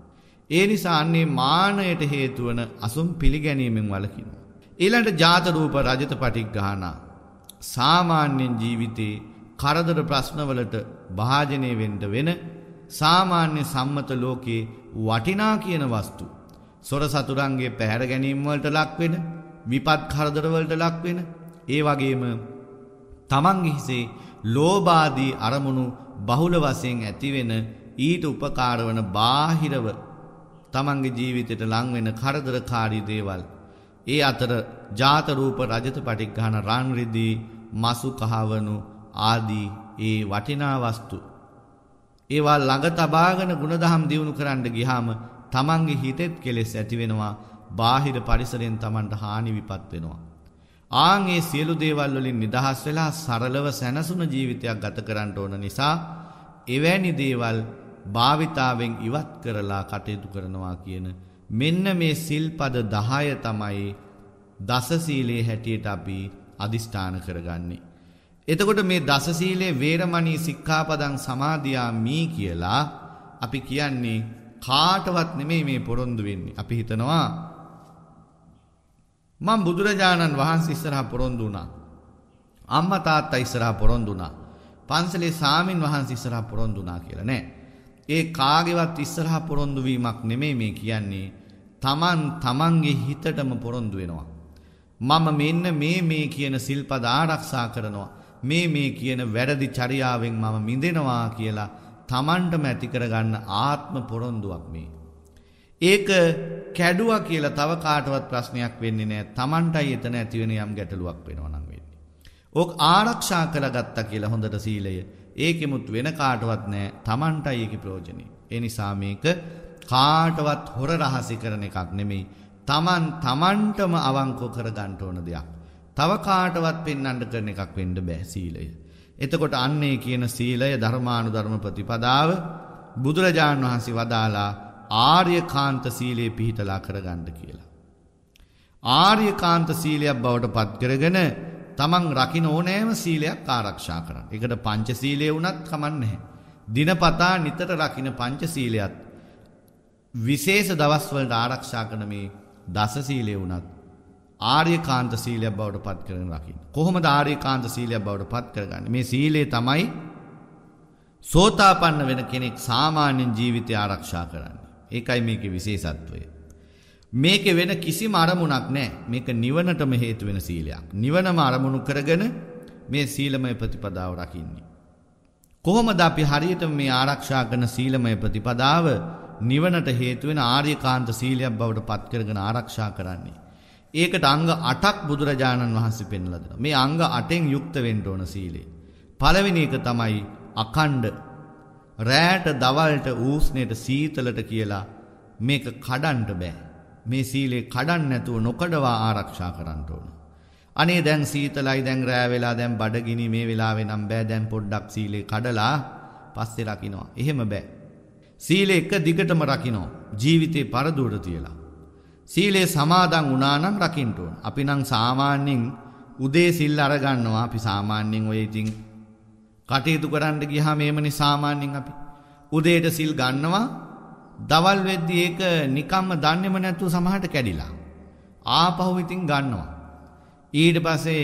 ඒ නිසා අන්නේ මානයට හේතු වන අසුන් පිළිගැනීමෙන් වළකිනවා. ඊළඟට ජාත රූප රජත පටිග්ගාන සාමාන්‍යයෙන් ජීවිතේ කරදර ප්‍රශ්නවලට භාජනය වෙන්න වෙන සාමාන්‍ය සම්මත ලෝකයේ වටිනා කියන වස්තු සොර සතුරන්ගේ පැහැර ගැනීම වලට ලක් වෙන විපත් කරදර වලට ලක් වෙන ඒ වගේම තමන්ගේ හිසේ ලෝභාදී අරමුණු බහුල වසයෙන් ඇතිවෙන ඊට උපකාරවන බාහිරව තමන්ගේ ජීවිතයට ලංවෙන කරදරකාරී දේවල්. ඒ අතර ජාතරූප රජත පටික් ගාන රංරිදී මසු කහවනු ආදී ඒ වටිනාවස්තු. ඒවා ළඟ තබාගෙන ගුණදහම් දියුණු කරන්න ගිහාම තමන්ගේ හිතෙත් කෙලෙස් ඇතිවෙනවා බාහිර පරිසරෙන් තමන්ට හානි විපත් වෙනවා. ආන් ඒ සියලු දේවල් වලින් නිදහස් වෙලා සරලව සැනසුණු ජීවිතයක් ගත කරන්න ඕන නිසා එවැනි දේවල් භාවිතාවෙන් ඉවත් කරලා කටයුතු කරනවා කියන මෙන්න මේ සිල්පද 10 තමයි දස සීලේ හැටියට අපි අදිෂ්ඨාන කරගන්නේ. එතකොට මේ දස සීලේ වේරමණී සික්ඛාපදං සමාදියාමි කියලා අපි කියන්නේ කාටවත් නෙමෙයි මේ පොරොන්දු වෙන්නේ. අපි හිතනවා මං බුදුරජාණන් වහන්සේ ඉස්සරහා පොරොන්දු වුණා. අම්මා තාත්තා ඉස්සරහා පොරොන්දු වුණා. පන්සලේ සාමින් වහන්සේ ඉස්සරහා පොරොන්දු වුණා කියලා නෑ. ඒ කාගේවත් ඉස්සරහා පොරොන්දු වීමක් නෙමෙයි මේ කියන්නේ. Taman tamanගේ හිතටම පොරොන්දු වෙනවා. මම මෙන්න මේ මේ කියන සිල්පද ආරක්ෂා කරනවා. මේ මේ කියන වැරදි චර්යාවෙන් මම මිදෙනවා කියලා Tamanටම ඇති කරගන්න ආත්ම පොරොන්දුවක් මේ. ඒක කැඩුවා කියලා තව කාටවත් ප්‍රශ්නයක් වෙන්නේ නැහැ. Tamanටයි එතන ඇති වෙන යම් ගැටලුවක් වෙනවා නම් වෙන්නේ. ඕක ආරක්ෂා කරගත්තා කියලා හොඳට සීලය. ඒකෙමුත් වෙන කාටවත් නැහැ. Tamanටයි ඒකේ ප්‍රයෝජනේ. ඒ නිසා මේක කාටවත් හොර රහසීකරණ එකක් නෙමෙයි. Taman Tamanටම අවංකව කරගන්න ඕන දෙයක්. තව කාටවත් පෙන්වන්න කරන එකක් වෙන්න බෑ සීලය. එතකොට අන්නේ කියන සීලය ධර්මානුධර්ම ප්‍රතිපදාව බුදුරජාණන් වහන්සේ වදාලා ආර්යකාන්ත සීලයේ පිහිටලා කරගන්න කියලා. ආර්යකාන්ත සීලයක් බවට පත් කරගෙන තමන් රකින්න ඕනෑම සීලයක් ආරක්ෂා කරන්න. ඒකට පංච සීලය වුණත් කමන්නේ නැහැ. දිනපතා නිතර රකින්න පංච සීලයත් විශේෂ දවස් වලට ආරක්ෂා කරන මේ දස සීලය වුණත් ආර්යකාන්ත සීලයක් බවට පත් කරගෙන රකින්න. කොහොමද ආර්යකාන්ත සීලයක් බවට පත් කරගන්නේ? මේ සීලය තමයි සෝතාපන්න වෙන කෙනෙක් සාමාන්‍යයෙන් ජීවිතය ආරක්ෂා කරන්න. ඒකයි මේකේ විශේෂත්වය. මේක වෙන කිසිම අරමුණක් නැහැ. මේක නිවනටම හේතු වෙන සීලයක්. නිවනම අරමුණු කරගෙන මේ සීලමය ප්‍රතිපදාව රකින්නේ. කොහොමද අපි හරියට මේ ආරක්ෂා කරන සීලමය ප්‍රතිපදාව නිවනට හේතු වෙන ආර්යකාන්ත සීලයක් බවට පත් කරගෙන ආරක්ෂා කරන්නේ? ඒකට අංග 8ක් බුදුරජාණන් වහන්සේ පෙන්වලා දෙනවා. මේ අංග 8න් යුක්ත වෙන්න ඕන සීලය. පළවෙනි එක තමයි අකණ්ඩ රෑට දවල්ට ඌස්නයට සීතලට කියලා මේක කඩන්ට බෑ. මේ සීලේ කඩන් නැතුව නොකඩවා ආරක්ෂා කරන්න ඕන. අනේ දැන් සීතලයි දැන් රෑ වෙලා දැන් බඩගිනි මේ වෙලාවේ නම් බෑ දැන් පොඩ්ඩක් සීලේ කඩලා පස්සේ රකින්නවා. එහෙම බෑ. සීලේ එක දිගටම රකින්නෝ ජීවිතේ පරදුවට තියලා. සීලේ සමාදන් වුණා නම් රකින්න ඕන. අපි නම් සාමාන්‍යයෙන් උදේ සිල් අරගන්නවා. අපි සාමාන්‍යයෙන් ඔය ඉතින් කටයුතු කරන්න ගියාම එමනි සාමාන්‍යයෙන් අපි උදේට සිල් ගන්නවා දවල් වෙද්දි ඒක නිකම්ම දන්නේම නැතුව සමහරට කැඩිලා ආපහු ඉතින් ගන්නවා ඊට පස්සේ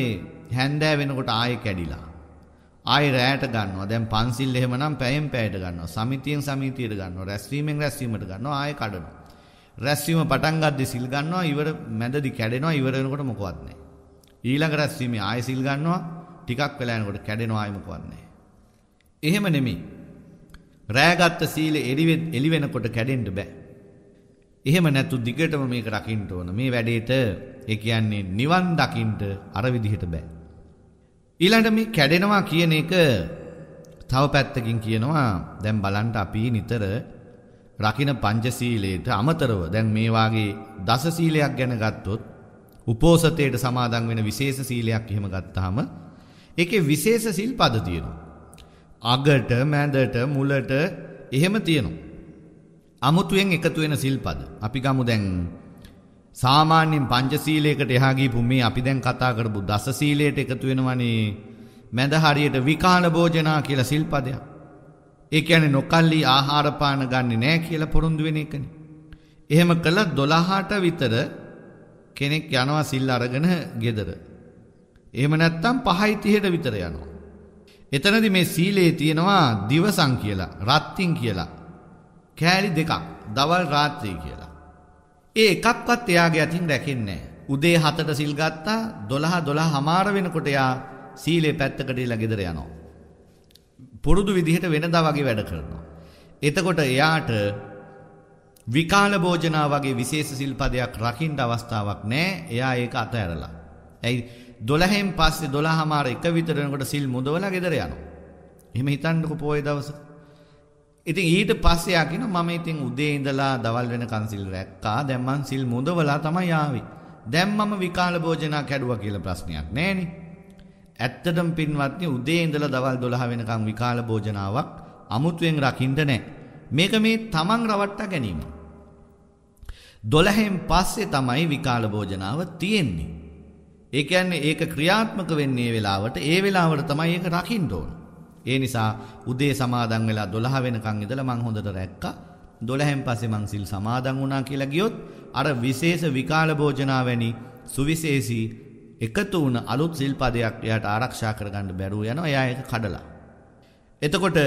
හැන්දෑ වෙනකොට ආයෙ කැඩිලා ආයෙ රැයට ගන්නවා දැන් පන්සිල් එහෙමනම් පැයෙන් පැයට ගන්නවා සමිතියෙන් සමිතියට ගන්නවා රැස්වීමෙන් රැස්වීමට ගන්නවා ආයෙ කඩනවා රැස්වීම පටන් ගද්දි සිල් ගන්නවා ඉවර මැදදි කැඩෙනවා ඉවර වෙනකොට මොකවත් නැහැ ඊළඟ රැස්වීමේ ආයෙ සිල් ගන්නවා ටිකක් වෙලා යනකොට කැඩෙනවා ආයෙ මොකවත් නැහැ එහෙම නෙමෙයි. රෑගත්ත සීල එළි වෙනකොට කැඩෙන්න බෑ. එහෙම නැතු දිගටම මේක රකින්න ඕන. මේ වැඩේට ඒ කියන්නේ නිවන් දකින්න අර විදිහට බෑ. ඊළඟට මේ කැඩෙනවා කියන එක තව පැත්තකින් කියනවා දැන් බලන්න අපි නිතර රකින පංචශීලයට අමතරව දැන් මේ වාගේ දස සීලයක් ගැන ගත්තොත් උපෝසතයට සමාදන් වෙන විශේෂ සීලයක් එහෙම ගත්තාම ඒකේ විශේෂ සිල් පද තියෙනවා. අගට මැදට මුලට එහෙම තියෙනවා. අමුතුවෙන් එකතු වෙන සිල්පද. අපි ගමු දැන් සාමාන්‍යයෙන් පංචශීලයකට එහා ගිහපු මේ අපි දැන් කතා කරපු දසශීලයට එකතු වෙනවනේ මැද හරියට විකාල භෝජනා කියලා සිල්පදයක්. ඒ කියන්නේ නොකල්ලි ආහාර පාන ගන්නෙ නෑ කියලා පොරොන්දු වෙන එකනේ. එහෙම කළ 12ට විතර කෙනෙක් යනවා සිල් අරගෙන ගෙදර. එහෙම නැත්තම් 5:30ට විතර යනවා. එතනදි මේ සීලේ තියෙනවා දිවසං කියලා, රත්තින් කියලා. කෑලි දෙකක්, දවල් රාත්‍රී කියලා. ඒ එකක්වත් එයාගේ අතින් රැකෙන්නේ උදේ 7ට සිල් ගත්තා 12 12 හමාර වෙනකොට එයා සීලේ පැත්තකට ඉලා ගෙදර යනවා. පුරුදු විදිහට වෙනදා වගේ වැඩ කරනවා. එතකොට එයාට විකාල භෝජනා වගේ විශේෂ සිල්පදයක් රකින්න අවස්ථාවක් නැහැ. එයා ඒක අතහැරලා. ඇයි දොළහෙන් පස්සේ දොළහමාර එක විතරනකොට සිල් මුදවලා ගෙදර යනවා. එහෙම හිතන්නකො පොයේ දවස. ඉතින් ඊට පස්සේ යකින මම ඉතින් උදේ ඉඳලා දවල් වෙනකන් සිල් රැක්කා. දැන් මං සිල් මුදවලා තමයි ආවේ. දැන් මම විකාල භෝජනා කැඩුවා කියලා ප්‍රශ්නයක් නෑනේ. ඇත්තටම පින්වත්නි උදේ ඉඳලා දවල් 12 වෙනකන් විකාල භෝජනාවක් අමුතුවෙන් රකින්න නෑ. මේක මේ තමන් රවට්ටා ගැනීම. 12න් පස්සේ තමයි විකාල භෝජනාව තියෙන්නේ. ඒ කියන්නේ ඒක ක්‍රියාත්මක වෙන්නේ වෙලාවට ඒ වෙලාවට තමයි ඒක රකින්න ඕන. ඒ නිසා උදේ සමාදන් වෙලා 12 වෙනකන් ඉඳලා මං හොඳට රැක්කා. 12න් පස්සේ මං සිල් සමාදන් වුණා කියලා ගියොත් අර විශේෂ විකාල භෝජනා වැනි සුවිශේෂී එකතු වුණ අලුත් සිල්පදයක් එයාට ආරක්ෂා කරගන්න බැරුව යනවා. එයා ඒක කඩලා. එතකොට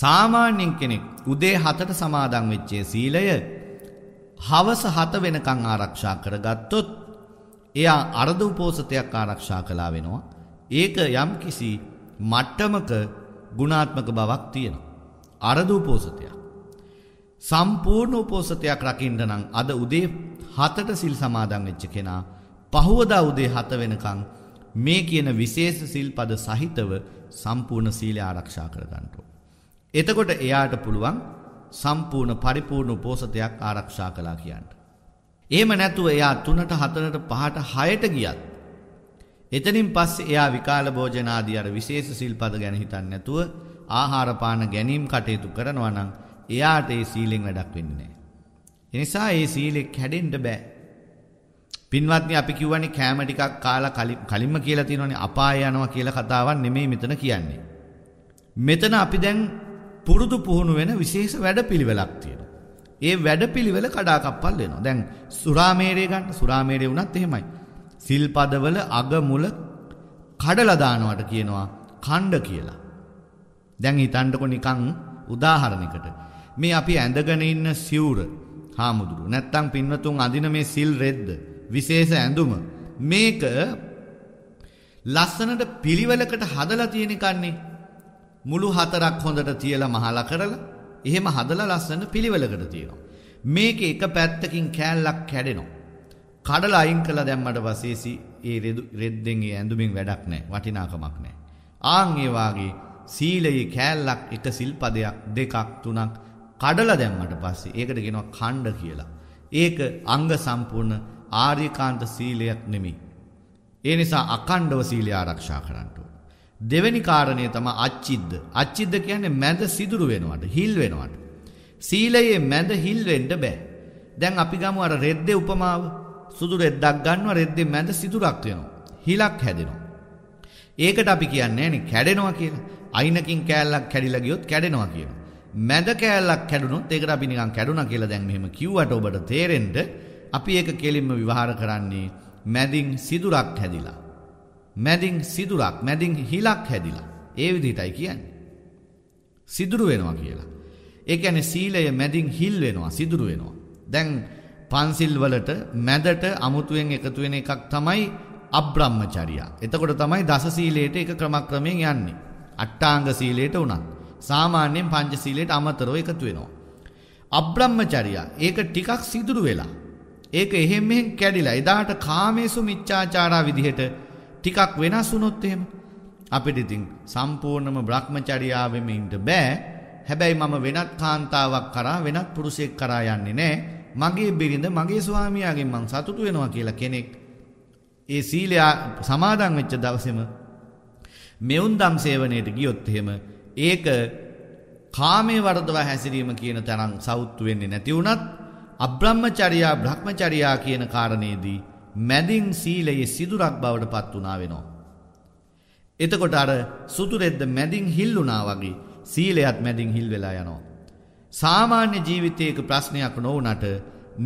සාමාන්‍යයෙන් කෙනෙක් උදේ 7ට සමාදන් වෙච්ච සීලය හවස 7 වෙනකන් ආරක්ෂා කරගත්තොත් එයා අර්ධ උපෝසතයක් ආරක්ෂා කළා වෙනවා. ඒක යම්කිසි මට්ටමක ගුණාත්මක බවක් තියෙනවා. අර්ධ උපෝසතයක්. සම්පූර්ණ උපෝසතයක් රකින්න නම් අද උදේ 7ට සිල් සමාදන් වෙච්ච කෙනා පහවදා උදේ 7 වෙනකන් මේ කියන විශේෂ සිල්පද සහිතව සම්පූර්ණ සීලය ආරක්ෂා කර ගන්න ඕන. එතකොට එයාට පුළුවන් සම්පූර්ණ පරිපූර්ණ උපෝසතයක් ආරක්ෂා කළා කියන්න. එහෙම නැතුව එයා 3ට 4ට 5ට 6ට ගියත් එතනින් පස්සේ එයා විකාල භෝජන ආදී අර විශේෂ සිල්පද ගැන හිතන්නේ නැතුව ආහාර පාන ගැනීම කටයුතු කරනවා නම් එයාට ඒ සීලෙන් වැඩක් වෙන්නේ නැහැ. ඒ නිසා ඒ සීලෙ කැඩෙන්න බෑ. පින්වත්නි අපි කියවනේ කෑම ටිකක් කාලා කලින්ම කියලා තියෙනවනේ අපාය යනවා කියලා කතාවක් නෙමෙයි මෙතන කියන්නේ. මෙතන අපි දැන් පුරුදු පුහුණු වෙන විශේෂ වැඩපිළිවෙලක් තියෙනවා. ඒ වැඩපිළිවෙල කඩාකප්පල් වෙනවා. දැන් සුරාමේරය ගන්න සුරාමේරය වුණත් එහෙමයි. සිල්පදවල අග මුල කඩලා දානවට කියනවා ඛණ්ඩ කියලා. දැන් හිතන්නකො නිකන් උදාහරණයකට මේ අපි ඇඳගෙන ඉන්න සිවුර හාමුදුරු නැත්තම් පින්වතුන් අඳින මේ සිල් රෙද්ද විශේෂ ඇඳුම මේක ලස්සනට පිළිවෙලකට හදලා තියෙන කන්නේ මුළු හතරක් හොඳට තියලා මහලා කරලා එහෙම හදලා ලස්සන පිළිවෙලකට තියෙනවා. මේක එක පැත්තකින් කෑල්ලක් කැඩෙනවා. කඩලා අයින් කළා දැම්මට පස්සේ ඒ රෙද්දෙන් ඒ ඇඳුමින් වැඩක් නැහැ. වටිනාකමක් නැහැ. ආන් ඒ වාගේ සීලයේ කෑල්ලක් එක සිල්පදයක් දෙකක් තුනක් කඩලා දැම්මට පස්සේ ඒකට කියනවා ඛණ්ඩ කියලා. ඒක අංග සම්පූර්ණ ආර්යකාන්ත සීලයක් නෙමෙයි. ඒ නිසා අඛණ්ඩව සීලය ආරක්ෂා කරන්න දෙවැනි කාරණය තම අච්චිද්ද. අච්චිද්ද කියන්නේ මැද සිදුරු වෙනවට, හිල් වෙනවට. සීලයේ මැද හිල් වෙන්න බෑ. දැන් අපි ගමු අර රෙද්දේ උපමාව. සුදු රෙද්දක් ගන්නවා රෙද්දේ මැද සිදුරක් වෙනවා. හිලක් හැදෙනවා. ඒකට අපි කියන්නේ නේ කැඩෙනවා කියලා. අයිනකින් කෑල්ලක් කැඩිලා ගියොත් කැඩෙනවා කියලා. මැද කෑල්ලක් කැඩුණොත් ඒකට අපි නිකන් කැඩුනා කියලා දැන් මෙහෙම කිව්වට ඔබට තේරෙන්න අපි ඒක කෙලින්ම විවහාර කරන්නේ මැදින් සිදුරක් හැදිලා. මැදින් සිදුරක් මැදින් හිලක් හැදිලා. ඒ විදිහටයි කියන්නේ. සිදුරු වෙනවා කියලා. ඒ කියන්නේ සීලය මැදින් හිල් වෙනවා, සිදුරු වෙනවා. දැන් පන්සිල් වලට මැදට අමුතුවෙන් එකතු වෙන එකක් තමයි අබ්‍රහ්මචර්යා. එතකොට තමයි දස සීලයට එක ක්‍රමක්‍රමයෙන් යන්නේ. අට්ටාංග සීලයට උනත් සාමාන්‍යයෙන් පංච සීලයට අමතරව එකතු වෙනවා. අබ්‍රහ්මචර්යා ඒක ටිකක් සිදුරු වෙලා. ඒක එහෙම මෙහෙම කැඩිලා එදාට කාමේසු මිච්ඡාචාරා විදිහට ටිකක් වෙනස් වුණොත් එහෙම අපිට ඉතින් සම්පූර්ණම බ්‍රහ්මචර්යාවෙම ඉන්න බෑ. හැබැයි මම වෙනත් කාන්තාවක් කරා වෙනත් පුරුෂයෙක් කරා යන්නේ නෑ. මගේ බිරිඳ මගේ ස්වාමියාගෙන් මං සතුටු වෙනවා කියලා කෙනෙක් ඒ සීලය සමාදන් වෙච්ච දවසේම මෙවුන් දම් සේවනයේට ගියොත් එහෙම ඒක කාමයේ වර්ධව හැසිරීම කියන තරම් සෞත්තු වෙන්නේ නැති වුණත් අබ්‍රහ්මචර්යා බ්‍රහ්මචර්යා කියන කාරණේදී මැදින් සීලයේ සිදුරක් බවට පත් වුණා වෙනවා. එතකොට අර සුතුරෙද්ද මැදින් හිල් වුණා වගේ සීලයත් මැදින් හිල් වෙලා යනවා. සාමාන්‍ය ජීවිතයක ප්‍රශ්නයක් නොවුනට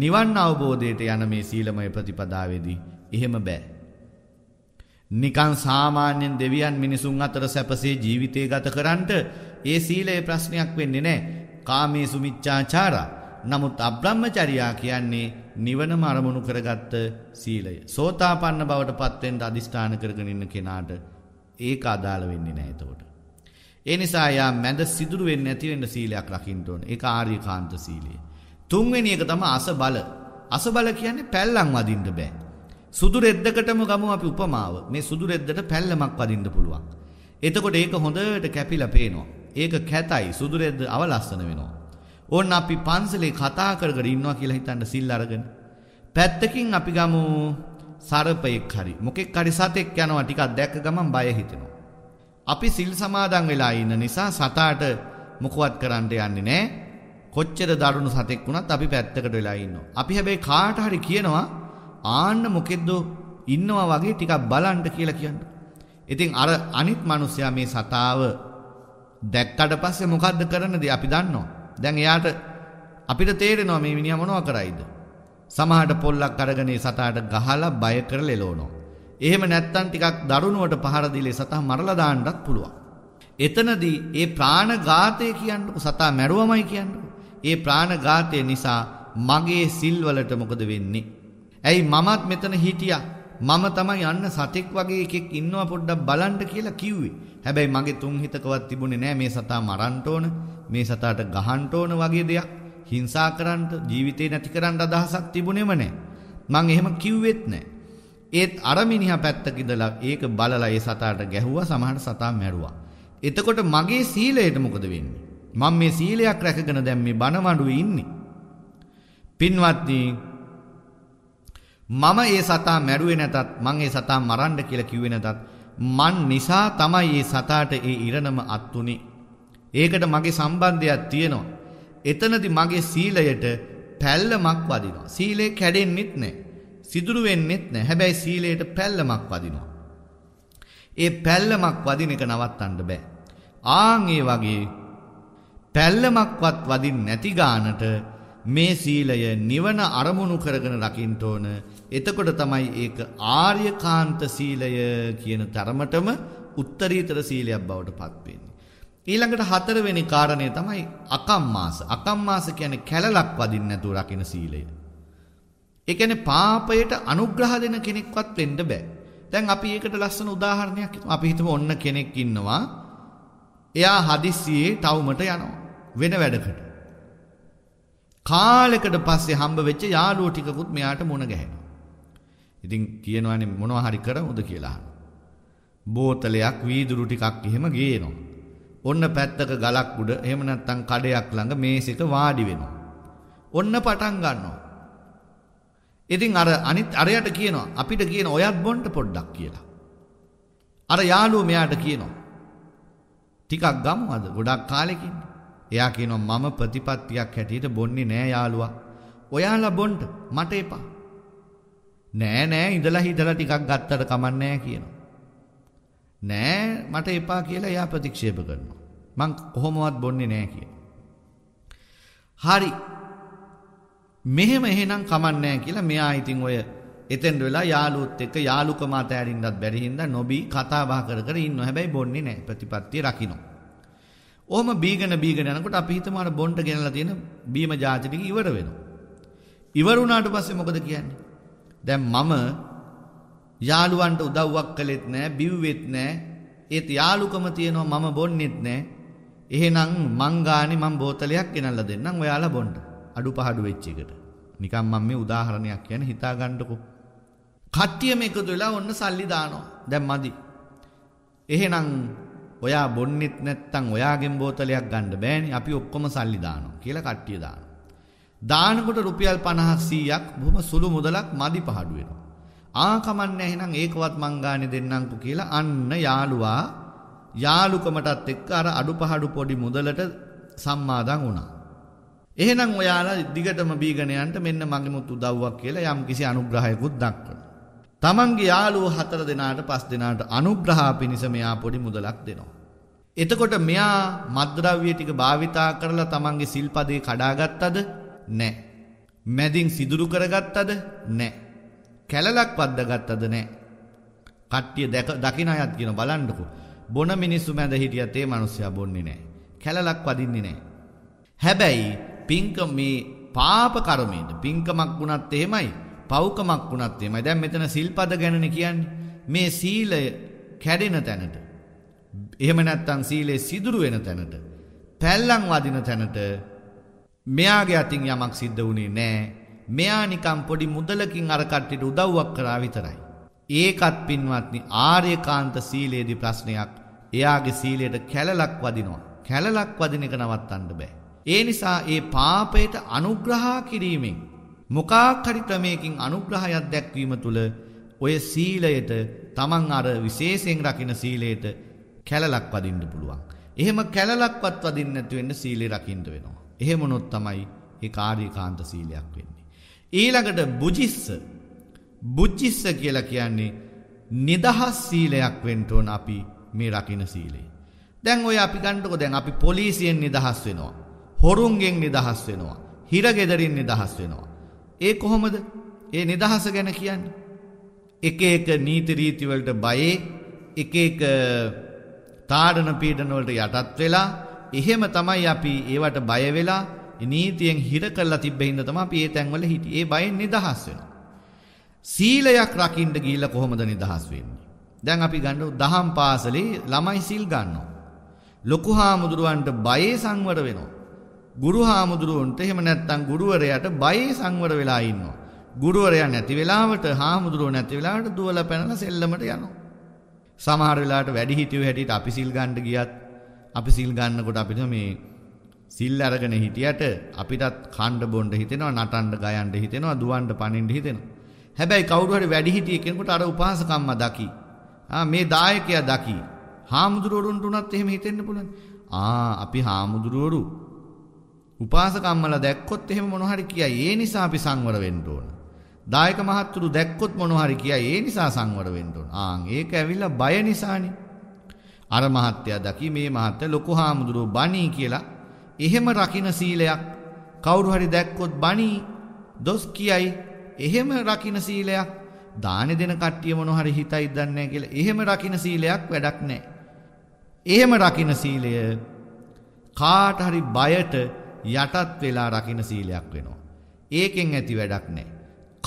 නිවන් අවබෝධයට යන මේ සීලමය ප්‍රතිපදාවේදී එහෙම බෑ. නිකන් සාමාන්‍යයෙන් දෙවියන් මිනිසුන් අතර සැපසේ ජීවිතය ගත කරන්නට ඒ සීලයේ ප්‍රශ්නයක් වෙන්නේ නැහැ. කාමේ සුමිච්ඡාචාරා. නමුත් අබ්‍රහ්මචර්යා කියන්නේ නිවනම අරමුණු කරගත්ත සීලය. සෝතාපන්න බවට පත්වෙන්ට අධිෂ්ඨාන කරගෙන ඉන්න කෙනාට ඒක අදාළ වෙන්නේ නැහැ එතකොට. ඒ නිසා යා මැද සිදුරු වෙන්නේ නැති වෙන්න සීලයක් රකින්න ඕන. ඒක ආර්යකාන්ත සීලය. තුන්වෙනි එක තමයි අසබල. අසබල කියන්නේ පැල්ලම් වදින්න බෑ. සුදු රෙද්දකටම ගමු අපි උපමාව. මේ සුදු රෙද්දට පැල්ලමක් වදින්න පුළුවන්. එතකොට ඒක හොඳට කැපිලා පේනවා. ඒක කැතයි සුදු රෙද්ද අවලස්සන වෙනවා. ඕන්න අපි පන්සලේ කතා කරගෙන ඉන්නවා කියලා හිතන්න සිල් අරගෙන. පැත්තකින් අපි ගමු සර්පයෙක් හරි මොකෙක් හරි සතෙක් යනවා ටිකක් දැක්ක ගමන් බය හිතෙනවා. අපි සිල් සමාදන් වෙලා ඉන්න නිසා සතාට මොකවත් කරන්න යන්නේ නැහැ. කොච්චර දරුණු සතෙක් වුණත් අපි පැත්තකට වෙලා ඉන්නවා. අපි හැබැයි කාට හරි කියනවා ආන්න මොකෙද්ද ඉන්නවා වගේ ටිකක් බලන්න කියලා කියන්න. ඉතින් අර අනිත් මිනිස්සයා මේ සතාව දැක්කට පස්සේ මොකද්ද කරන්නද අපි දන්නවා. දැන් එයාට අපිට තේරෙනවා මේ මිනිහා මොනවා කරයිද? සමහරට පොල්ලක් අරගෙන සතාට ගහලා බය කරලා එලවනවා. එහෙම නැත්තම් ටිකක් දරුණුවට පහර දීලා සතා මරලා දාන්නත් පුළුවන්. එතනදී ඒ ප්‍රාණඝාතය කියන්නේ සතා මැරුවමයි කියන්නේ. ඒ ප්‍රාණඝාතය නිසා මගේ සිල්වලට මොකද වෙන්නේ? ඇයි මමත් මෙතන හිටියා? මම තමයි අන්න සතෙක් වගේ එකෙක් ඉන්නවා පොඩ්ඩක් බලන්න කියලා කිව්වේ. හැබැයි මගේ තුන් හිතකවත් තිබුණේ නෑ මේ සතා මරන්න ඕන, මේ සතාට ගහන්න ඕන වගේ දෙයක්, හිංසා කරන්න, ජීවිතේ නැති කරන්න අදහසක් තිබුණේම නෑ. මං එහෙම කිව්වෙත් නෑ. ඒත් අර මිනිහා පැත්තක ඉඳලා ඒක බලලා ඒ සතාට ගැහුවා සමහර සතා මැරුවා. එතකොට මගේ සීලයට මොකද වෙන්නේ? මම මේ සීලයක් රැකගෙන දැන් මේ බණ වඩුවේ ඉන්නේ. පින්වත්නි මම ඒ සතා මැරුවේ නැතත් මං ඒ සතා මරන්න කියලා කිව්වේ නැතත් මන් නිසා තමයි ඒ සතාට ඒ ඉරණම අත් උනේ. ඒකට මගේ සම්බන්ධයක් තියෙනවා. එතනදි මගේ සීලයට පැල්ලමක් වදිනවා. සීලේ කැඩෙන්නෙත් නැහැ. සිදුරු වෙන්නෙත් නැහැ. හැබැයි සීලයට පැල්ලමක් වදිනවා. ඒ පැල්ලමක් වදින එක නවත්තන්න බෑ. ආන් ඒ වගේ පැල්ලමක්වත් වදින් නැති ගානට මේ සීලය නිවන අරමුණු කරගෙන රකින්න ඕන. එතකොට තමයි ඒක ආර්යකාන්ත සීලය කියන තරමටම උත්තරීතර සීලයක් බවට පත් වෙන්නේ. ඊළඟට හතරවෙනි කාරණය තමයි අකම්මාස. අකම්මාස කියන්නේ කැලලක් වදින්න නැතුව රකින්න සීලය. ඒ කියන්නේ පාපයට අනුග්‍රහ දෙන කෙනෙක්වත් වෙන්න බෑ. දැන් අපි ඒකට ලස්සන උදාහරණයක් අපි හිතමු ඔන්න කෙනෙක් ඉන්නවා. එයා හදිස්සියේ තවුමට යනවා. වෙන වැඩකට. කාලෙකට පස්සේ හම්බ වෙච්ච යාළුවෝ ටිකකුත් මෙයාට මුණ ගැහෙන. ඉතින් කියනවානේ මොනවා හරි කරමුද කියලා. බෝතලයක් වීදුරු ටිකක් එහෙම ගේනවා. ඔන්න පැත්තක ගලක් උඩ එහෙම නැත්නම් කඩයක් ළඟ මේසෙක වාඩි වෙනවා. ඔන්න පටන් ගන්නවා. ඉතින් අර අනිත් අරයට කියනවා අපිට කියන ඔයත් බොන්න පොඩ්ඩක් කියලා. අර යාළුව මෙයාට කියනවා ටිකක් ගමු අද ගොඩක් කාලෙකින්. එයා කියනවා මම ප්‍රතිපත්තියක් හැටියට බොන්නේ නෑ යාළුවා. ඔයාලා බොන්න මට එපා. නෑ නෑ ඉඳලා හිටලා ටිකක් ගත්තට කමන්නෑ කියනවා. නෑ මට එපා කියලා එයා ප්‍රතික්ෂේප කරනවා. මං කොහොමවත් බොන්නේ නෑ කියලා. හරි. මෙහෙම එහෙනම් කමන්නෑ කියලා මෙයා ඉතින් ඔය එතෙන් වෙලා යාළුවොත් එක්ක යාළුකම අතෑරින්නත් බැරි හින්දා නොබී කතා බහ කර කර ඉන්නවා. හැබැයි බොන්නේ නෑ. ප්‍රතිපත්තිය රකින්න. ඔහම බීගෙන බීගෙන යනකොට අපි හිතමු අර බොණ්ඩ ගෙනලා තියෙන බීම જાති ටික ඉවර වෙනවා. ඉවර වුණාට පස්සේ මොකද කියන්නේ? දැන් මම යාළුවන්ට උදව්වක් කළෙත් නෑ බිව්වෙත් නෑ ඒත් යාළුකම තියෙනවා මම බොන්නෙත් නෑ එහෙනම් මං ගානේ මං බෝතලයක් ගෙනල්ලා දෙන්නම් ඔයාලා බොන්න අඩුපාඩු වෙච්ච එකට නිකන් මම මේ උදාහරණයක් කියන හිතා ගන්නකෝ කට්ටියම එකතු වෙලා ඔන්න සල්ලි දානවා දැන් මදි එහෙනම් ඔයා බොන්නෙත් නැත්තම් ඔයාගෙන් බෝතලයක් ගන්න බෑනේ අපි ඔක්කොම සල්ලි දානවා කියලා කට්ටිය දානවා දානකොට රුපියල් 50ක් 100ක් බොහොම සුළු මුදලක් මදි පහඩු වෙනවා. ආ කමන්නේ එහෙනම් ඒකවත් මං ගානේ දෙන්නම්කෝ කියලා අන්න යාළුවා යාළුකමටත් එක්ක අර අඩු පහඩු පොඩි මුදලට සම්මාදන් වුණා. එහෙනම් ඔයාලා දිගටම බීගෙන යන්න මෙන්න මගෙමුත් උදව්වක් කියලා යම්කිසි අනුග්‍රහයකුත් දක්වනවා. තමන්ගේ යාළුවෝ හතර දෙනාට පස් දෙනාට අනුග්‍රහ පිණිස මෙයා පොඩි මුදලක් දෙනවා. එතකොට මෙයා මද්ද්‍රව්‍ය ටික භාවිතා කරලා තමන්ගේ සිල්පදේ කඩාගත්තද නෑ. මැදින් සිදුරු කරගත්තද නෑ. කැලලක් පද්දගත්තද නෑ. කට්ටිය දකින අයත් කියන බලන්නකු. බොන මිනිස්සු මැද හිටියතේ මනුස්්‍යයා බොන්නේ නෑ. කැලලක් වදින්නේ නෑ. හැබැයි පිංක මේ පාප කරමේද පිංකමක් වුණත් එහෙමයි පෞකමක් වුණත් එහෙමයි. දැන් මෙතන සිල්පද ගැනනේ කියන්නේ. මේ සීලය කැඩෙන තැනට. එහෙම නැත්තම් සීලේ සිදුරු වෙන තැනට. පැල්ලම් වදින තැනට මෙයාගේ අතින් යමක් සිද්ධ වුණේ නෑ මෙයා නිකම් පොඩි මුදලකින් අරකට්ටිට උදව්වක් කරා විතරයි. ඒකත් පින්වත්නි ආර්යකාන්ත සීලේදී ප්‍රශ්නයක් එයාගේ සීලයට කැලලක් වදිනවා. කැලලක් වදින එක නවත්තන්න බෑ. ඒ නිසා ඒ පාපයට අනුග්‍රහ කිරීමෙන් මොකක් හරි ක්‍රමයකින් අනුග්‍රහයක් දැක්වීම තුළ ඔය සීලයට තමන් අර විශේෂයෙන් රකින සීලයට කැලලක් වදින්න පුළුවන්. එහෙම කැලලක්වත් වදින්න නැතුව වෙන්න සීලේ රකින්න වෙනවා. එහෙමනොත් තමයි ඒ කාර්යකාන්ත සීලයක් වෙන්නේ. ඊළඟට බුජිස්ස බුජ්ජිස්ස කියලා කියන්නේ නිදහස් සීලයක් වෙන්න ඕන අපි මේ රකින්න සීලය. දැන් ඔය අපි ගන්නකො දැන් අපි පොලිසියෙන් නිදහස් වෙනවා. හොරුන්ගෙන් නිදහස් වෙනවා. හිරගෙදරින් නිදහස් වෙනවා. ඒ කොහොමද? ඒ නිදහස ගැන කියන්නේ. එක එක නීති රීති වලට බයේ එක එක තාඩන පීඩන වලට යටත් වෙලා එහෙම තමයි අපි ඒවට බය වෙලා නීතියෙන් හිර කරලා තිබ්බෙහින්ද තමයි අපි මේ තැන්වල හිටියේ. ඒ බයෙන් නිදහස් වෙනවා. සීලයක් රකින්න ගිහිල්ලා කොහොමද නිදහස් වෙන්නේ? දැන් අපි ගන්නු දහම් පාසලේ ළමයි සිල් ගන්නවා. ලොකු හාමුදුරුවන්ට බයේ සංවර වෙනවා. ගුරු හාමුදුරුවන්ට එහෙම නැත්නම් ගුරුවරයාට බයේ සංවර වෙලා ඉන්නවා. ගුරුවරයා නැති වෙලාවට හාමුදුරුවෝ නැති වෙලාවට දුවලා පැනලා සෙල්ලමට යනවා. සමහර වෙලාවට වැඩිහිටියෝ හැටියට අපි සිල් ගන්න ගියත් අපි සිල් ගන්නකොට අපිට මේ සිල් අරගෙන හිටියට අපිටත් කණ්ඩ බොණ්ඩ හිතෙනවා නටන්න ගයන්න හිතෙනවා දුවන්න පනින්න හිතෙනවා. හැබැයි කවුරු හරි වැඩි හිටිය කෙනෙකුට අර උපාසකම්ම දකි. ආ මේ දායකයා දකි. හාමුදුරුවරුන්ට උනත් එහෙම හිතෙන්න පුළුවන්. ආ අපි හාමුදුරුවරු උපාසකම්මලා දැක්කොත් එහෙම මොනවා හරි කියයි. ඒ නිසා අපි සංවර වෙන්න ඕන. දායක මහත්තුරු දැක්කොත් මොනවා හරි කියයි. ඒ නිසා සංවර වෙන්න ඕන. ආන් ඒක ඇවිල්ලා බය නිසානේ. අර මහත්තයා දකි මේ මහත්තයා ලොකු හාමුදුරුවෝ බණී කියලා එහෙම රකින්න සීලයක් කවුරු හරි දැක්කොත් බණී දොස් කියයි එහෙම රකින්න සීලයක් දාන දෙන කට්ටිය මොන හරි හිතයි දන්නේ කියලා එහෙම රකින්න සීලයක් වැඩක් නැහැ. එහෙම රකින්න සීලය කාට හරි බයට යටත් වෙලා රකින්න සීලයක් වෙනවා. ඒකෙන් ඇති වැඩක් නැහැ.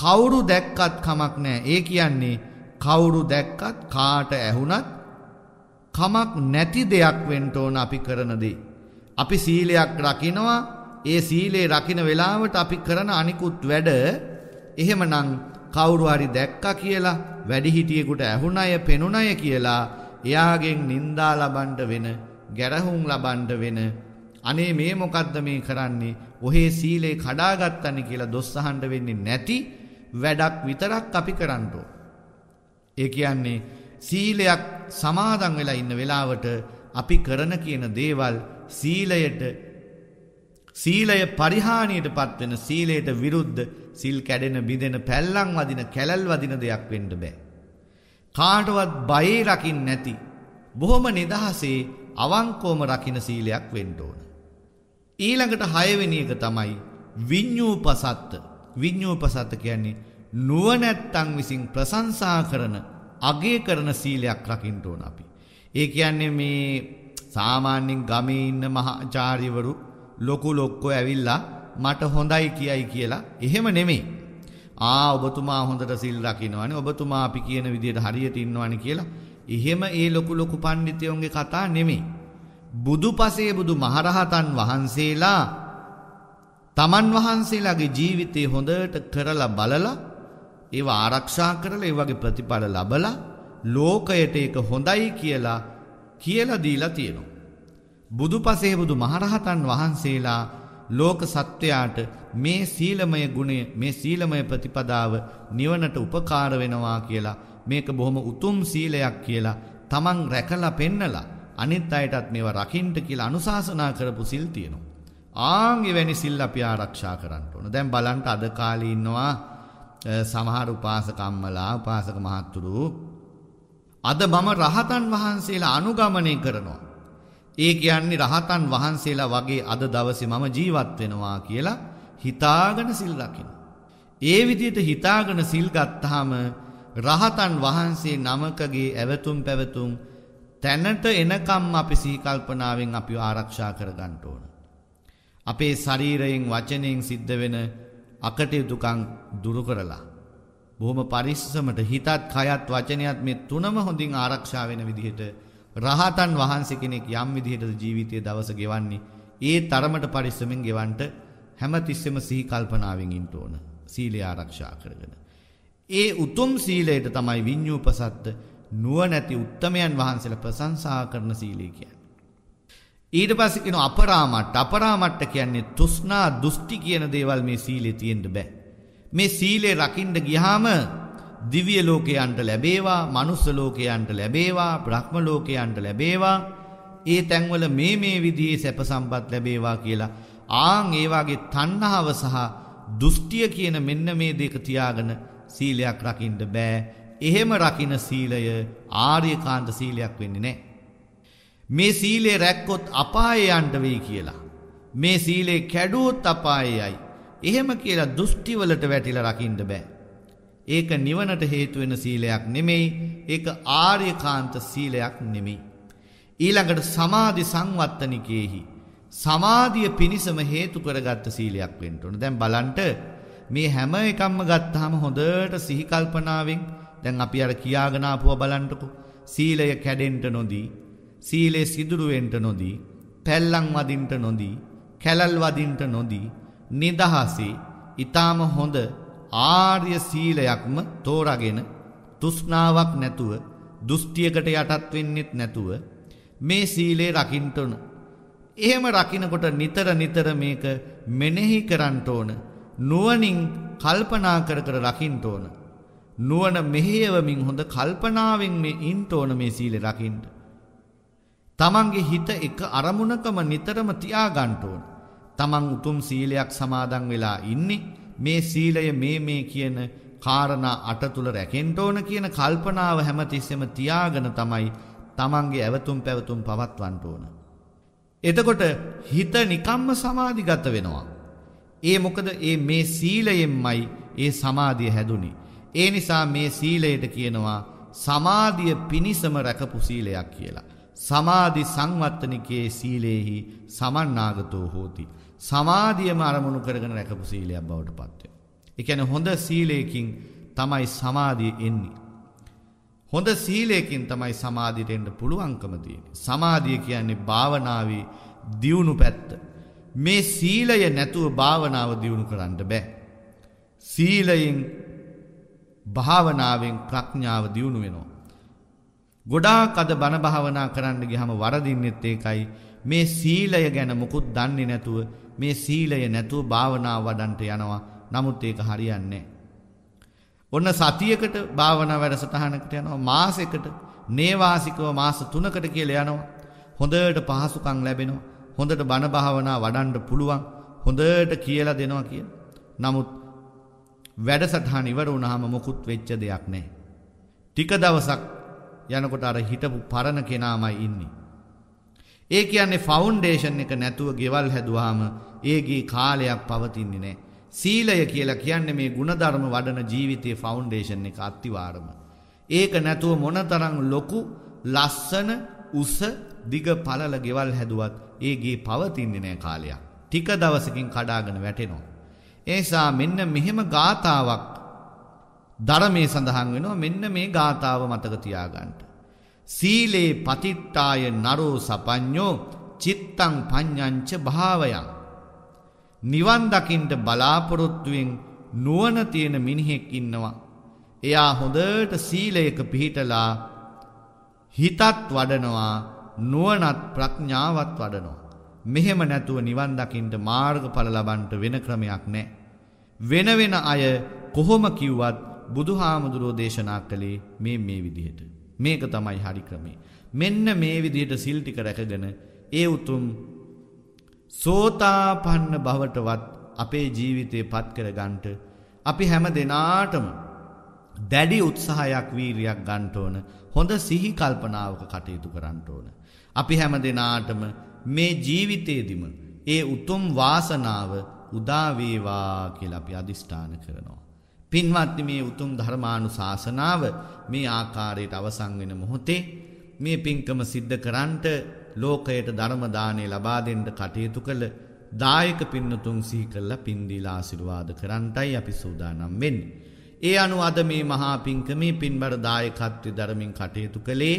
කවුරු දැක්කත් කමක් නැහැ. ඒ කියන්නේ කවුරු දැක්කත් කාට ඇහුණත් කමක් නැති දෙයක් වෙන්න ඕන අපි කරන දේ. අපි සීලයක් රකිනවා. ඒ සීලේ රකින වෙලාවට අපි කරන අනිකුත් වැඩ එහෙමනම් කවුරු හරි දැක්කා කියලා වැඩිහිටියෙකුට ඇහුණය පෙනුණය කියලා එයාගෙන් නින්දා ලබන්න වෙන, ගැරහුම් ලබන්න වෙන අනේ මේ මොකද්ද මේ කරන්නේ? ඔහේ සීලේ කඩාගත්තනි කියලා දොස් අහන්න වෙන්නේ නැති වැඩක් විතරක් අපි කරන්න ඒ කියන්නේ සීලයක් සමාදන් වෙලා ඉන්න වෙලාවට අපි කරන කියන දේවල් සීලයට සීලය පරිහානියට පත්වෙන සීලයට විරුද්ධ සිල් කැඩෙන බිඳෙන පැල්ලං වදින කැලල් වදින දෙයක් වෙන්න බෑ. කාටවත් බයේ රකින් නැති. බොහොම නිදහසේ අවංකෝම රකින සීලයක් වෙන්න ඕන. ඊළඟට හයවෙනි එක තමයි විඤ්ඤූපසත්ත. විඤ්ඤූපසත්ත කියන්නේ නුවණැත්තන් විසින් ප්‍රශංසා කරන අගේ කරන සීලයක් රකින්න ඕන අපි. ඒ කියන්නේ මේ සාමාන්‍යයෙන් ගමේ ඉන්න මහාචාර්යවරු ලොකු ලොක්කෝ ඇවිල්ලා මට හොඳයි කියයි කියලා එහෙම නෙමෙයි. ආ ඔබතුමා හොඳට සිල් රකින්නවනේ ඔබතුමා අපි කියන විදිහට හරියට ඉන්නවනේ කියලා එහෙම ඒ ලොකු ලොකු පඬිතුයෝන්ගේ කතා නෙමෙයි. බුදුපසේ බුදු මහරහතන් වහන්සේලා තමන් වහන්සේලාගේ ජීවිතේ හොඳට කරලා බලලා ඒව ආරක්ෂා කරලා ඒ වගේ ප්‍රතිඵල ලබලා ලෝකයට ඒක හොඳයි කියලා කියලා දීලා තියෙනවා. බුදුපසේ බුදු මහරහතන් වහන්සේලා ලෝක සත්වයාට මේ සීලමය ගුණය මේ සීලමය ප්‍රතිපදාව නිවනට උපකාර වෙනවා කියලා මේක බොහොම උතුම් සීලයක් කියලා තමන් රැකලා පෙන්නලා අනිත් අයටත් මේවා රකින්ට කියලා අනුශාසනා කරපු සිල් තියෙනවා. ආන් එවැනි සිල් අපි ආරක්ෂා කරන්න ඕන. දැන් බලන්න අද කාලේ ඉන්නවා සමහර උපාසකම්මලා උපාසක මහත්තුරු අද මම රහතන් වහන්සේලා අනුගමනය කරනවා. ඒ කියන්නේ රහතන් වහන්සේලා වගේ අද දවසේ මම ජීවත් වෙනවා කියලා හිතාගෙන සිල් රකින්න. ඒ විදිහට හිතාගෙන සිල් ගත්තාම රහතන් වහන්සේ නමකගේ ඇවතුම් පැවතුම් තැනට එනකම් අපි සීකල්පනාවෙන් අපි ආරක්ෂා කරගන්න ඕන. අපේ ශරීරයෙන් වචනයෙන් සිද්ධ වෙන අකටයුතුකං දුරු කරලා. බොහොම පරිස්සමට හිතත් කයත් වචනයත් මේ තුනම හොඳින් ආරක්ෂා වෙන විදිහට රහතන් වහන්සේ කෙනෙක් යම් විදිහට ජීවිතයේ දවස ගෙවන්නේ ඒ තරමට පරිස්සමෙන් ගෙවන්නට හැම තිස්සෙම සිහි කල්පනාවෙන් ඉන්න ඕන. සීලය ආරක්ෂා කරගෙන. ඒ උතුම් සීලයට තමයි විඤ්ඤූපසත්ත නුවණැති උත්තමයන් වහන්සේලා ප්‍රශංසා කරන සීලය කියන්නේ. ඊට පස්සේ කියන අපරාමට්ට අපරාමට්ට කියන්නේ තෘෂ්ණා දුෂ්ටි කියන දේවල් මේ සීලේ තියෙන්න බෑ. මේ සීලේ රකින්න ගියාම දිව්‍ය ලෝකයන්ට ලැබේවා, මනුස්ස ලෝකයන්ට ලැබේවා, බ්‍රහ්ම ලෝකයන්ට ලැබේවා. ඒ තැන්වල මේ මේ විදිහේ සැප සම්පත් ලැබේවා කියලා ආන් ඒ වගේ තණ්හාව සහ දුෂ්ටිය කියන මෙන්න මේ දෙක තියාගෙන සීලයක් රකින්න බෑ. එහෙම රකින්න සීලය ආර්යකාන්ත සීලයක් වෙන්නේ නැහැ. මේ සීලේ රැක්කොත් අපායේ යන්න වෙයි කියලා. මේ සීලේ කැඩුවොත් අපායේයි. එහෙම කියලා දෘෂ්ටිවලට වැටිලා රකින්න බෑ. ඒක නිවනට හේතු වෙන සීලයක් නෙමෙයි. ඒක ආර්යකාන්ත සීලයක් නෙමෙයි. ඊළඟට සමාධි සංවත්තනිකේහි සමාධිය පිණිසම හේතු කරගත්ත සීලයක් වෙන්න ඕන. දැන් බලන්න මේ හැම එකක්ම ගත්තාම හොඳට සිහි කල්පනාවෙන් දැන් අපි අර කියාගෙන ආපුවා බලන්නකෝ. සීලය කැඩෙන්න නොදී සීලේ සිදුරුවෙන්ට නොදී පැල්ලං වදින්ට නොදී කැලල් වදින්ට නොදී නිදහසේ ඊටාම හොඳ ආර්ය සීලයක්ම තෝරාගෙන තෘෂ්ණාවක් නැතුව දුෂ්ටියකට යටත් වෙන්නෙත් නැතුව මේ සීලේ රකින්න ඕන. එහෙම රකින්නකොට නිතර නිතර මේක මෙනෙහි කරන්න ඕන. නුවණින් කල්පනා කර කර රකින්න ඕන. නුවණ මෙහෙයවමින් හොඳ කල්පනාවෙන් මේ ඉන්න ඕන මේ සීලේ රකින්න. තමන්ගේ හිත එක අරමුණකම නිතරම තියාගන්ට ඕන. තමන් උතුම් සීලයක් සමාදන් වෙලා ඉන්නේ මේ සීලය මේ මේ කියන කාරණා අට තුල රැකෙන්න ඕන කියන කල්පනාව හැමතිස්සෙම තියාගෙන තමයි තමන්ගේ ඇවතුම් පැවතුම් පවත්වන්න ඕන. එතකොට හිත නිකම්ම සමාධිගත වෙනවා. ඒ මොකද ඒ මේ සීලයෙන්මයි ඒ සමාධිය හැදුනි. ඒ නිසා මේ සීලයට කියනවා සමාධිය පිණිසම රැකපු සීලයක් කියලා. සමාධි සංවත්තනිකයේ සීලේහි සමන්නාගතෝ හෝති. සමාධියම අරමුණු කරගෙන රැකපු සීලයක් බවට පත්වය. එකැන හොඳ සීලයකින් තමයි සමාධිය එන්නේ. හොඳ සීලයකින් තමයි සමාධියට එන්න පුළුවන්කම තියෙන්නේ. සමාධිය කියන්නේ භාවනාවේ දියුණු පැත්ත. මේ සීලය නැතුව භාවනාව දියුණු කරන්න බෑ. සීලයෙන් භාවනාවෙන් ප්‍රඥාව දියුණු වෙනවා. ගොඩාක් අද බණ භාවනා කරන්න ගියාම වරදින්නෙත් ඒකයි. මේ සීලය ගැන මුකුත් දන්නේ නැතුව මේ සීලය නැතුව භාවනා වඩන්ට යනවා. නමුත් ඒක හරියන්නේ ඔන්න සතියකට භාවනා වැඩසටහනකට යනවා මාසෙකට නේවාසිකව මාස 3කට කියලා යනවා. හොඳට පහසුකම් ලැබෙනවා. හොඳට බණ භාවනා වඩන්න පුළුවන්. හොඳට කියලා දෙනවා කිය. නමුත් වැඩසටහන ඉවර වුණාම මොකුත් වෙච්ච දෙයක් නැහැ. ටික දවසක් යනකොට අර හිටපු පරණ කෙනාමයි ඉන්නේ. ඒ කියන්නේ ෆවුන්ඩේෂන් එක නැතුව ගෙවල් හැදුවාම ඒගේ කාලයක් පවතින්නේ නැහැ. සීලය කියලා කියන්නේ මේ ಗುಣධර්ම වඩන ජීවිතයේ ෆවුන්ඩේෂන් එක අතිවාරම. ඒක නැතුව මොනතරම් ලොකු ලස්සන උස දිග පළල ගෙවල් හැදුවත් ඒගේ පවතින්නේ නැහැ කාලයක්. ටික දවසකින් කඩාගෙන වැටෙනවා. ඒ නිසා මෙන්න මෙහෙම ගාතාවක් ධර්මයේ සඳහන් වෙනවා මෙන්න මේ ගාතාව මතක තියාගන්න. සීලේ පතිට්ඨාය නරෝ සපඤ්ඤෝ චිත්තං පඤ්ඤංච භාවයං. නිවන් දකින්න බලාපොරොත්තුෙන් නුවණ තියෙන මිනිහෙක් ඉන්නවා. එයා හොඳට සීලයක පිහිටලා හිතත් වඩනවා නුවණත් ප්‍රඥාවත් වඩනවා. මෙහෙම නැතුව නිවන් දකින්න මාර්ගඵල ලබන්න වෙන ක්‍රමයක් නැහැ. වෙන වෙන අය කොහොම කිව්වත් බුදු හාමුදුරෝ දේශනා කළේ මේ මේ විදිහට. මේක තමයි හරි ක්‍රමේ. මෙන්න මේ විදිහට සිල් ටික රැකගෙන ඒ උතුම් සෝතාපන්න භවටවත් අපේ ජීවිතේ පත් කරගන්නට අපි හැම දිනාටම දැඩි උත්සාහයක් වීරියක් ගන්න ඕන හොඳ සිහි කල්පනාවක කටයුතු කරන්න ඕන අපි හැම දිනාටම මේ ජීවිතේදිම ඒ උතුම් වාසනාව උදා වේවා කියලා අපි අදිස්ථාන කරනවා පින්වත්නි මේ උතුම් ධර්මානුශාසනාව මේ ආකාරයට අවසන් වෙන මොහොතේ මේ පින්කම සිද්ධ කරන්නට ලෝකයට ධර්ම දාණය ලබා දෙන්න කටයුතු කළ දායක පින්නතුන් සිහි කරලා පින් දීලා ආශිර්වාද කරන්නටයි අපි සූදානම් වෙන්නේ. ඒ අනුව අද මේ මහා පින්කමේ පින්බර දායකත්වයේ ධර්මින් කටයුතු කළේ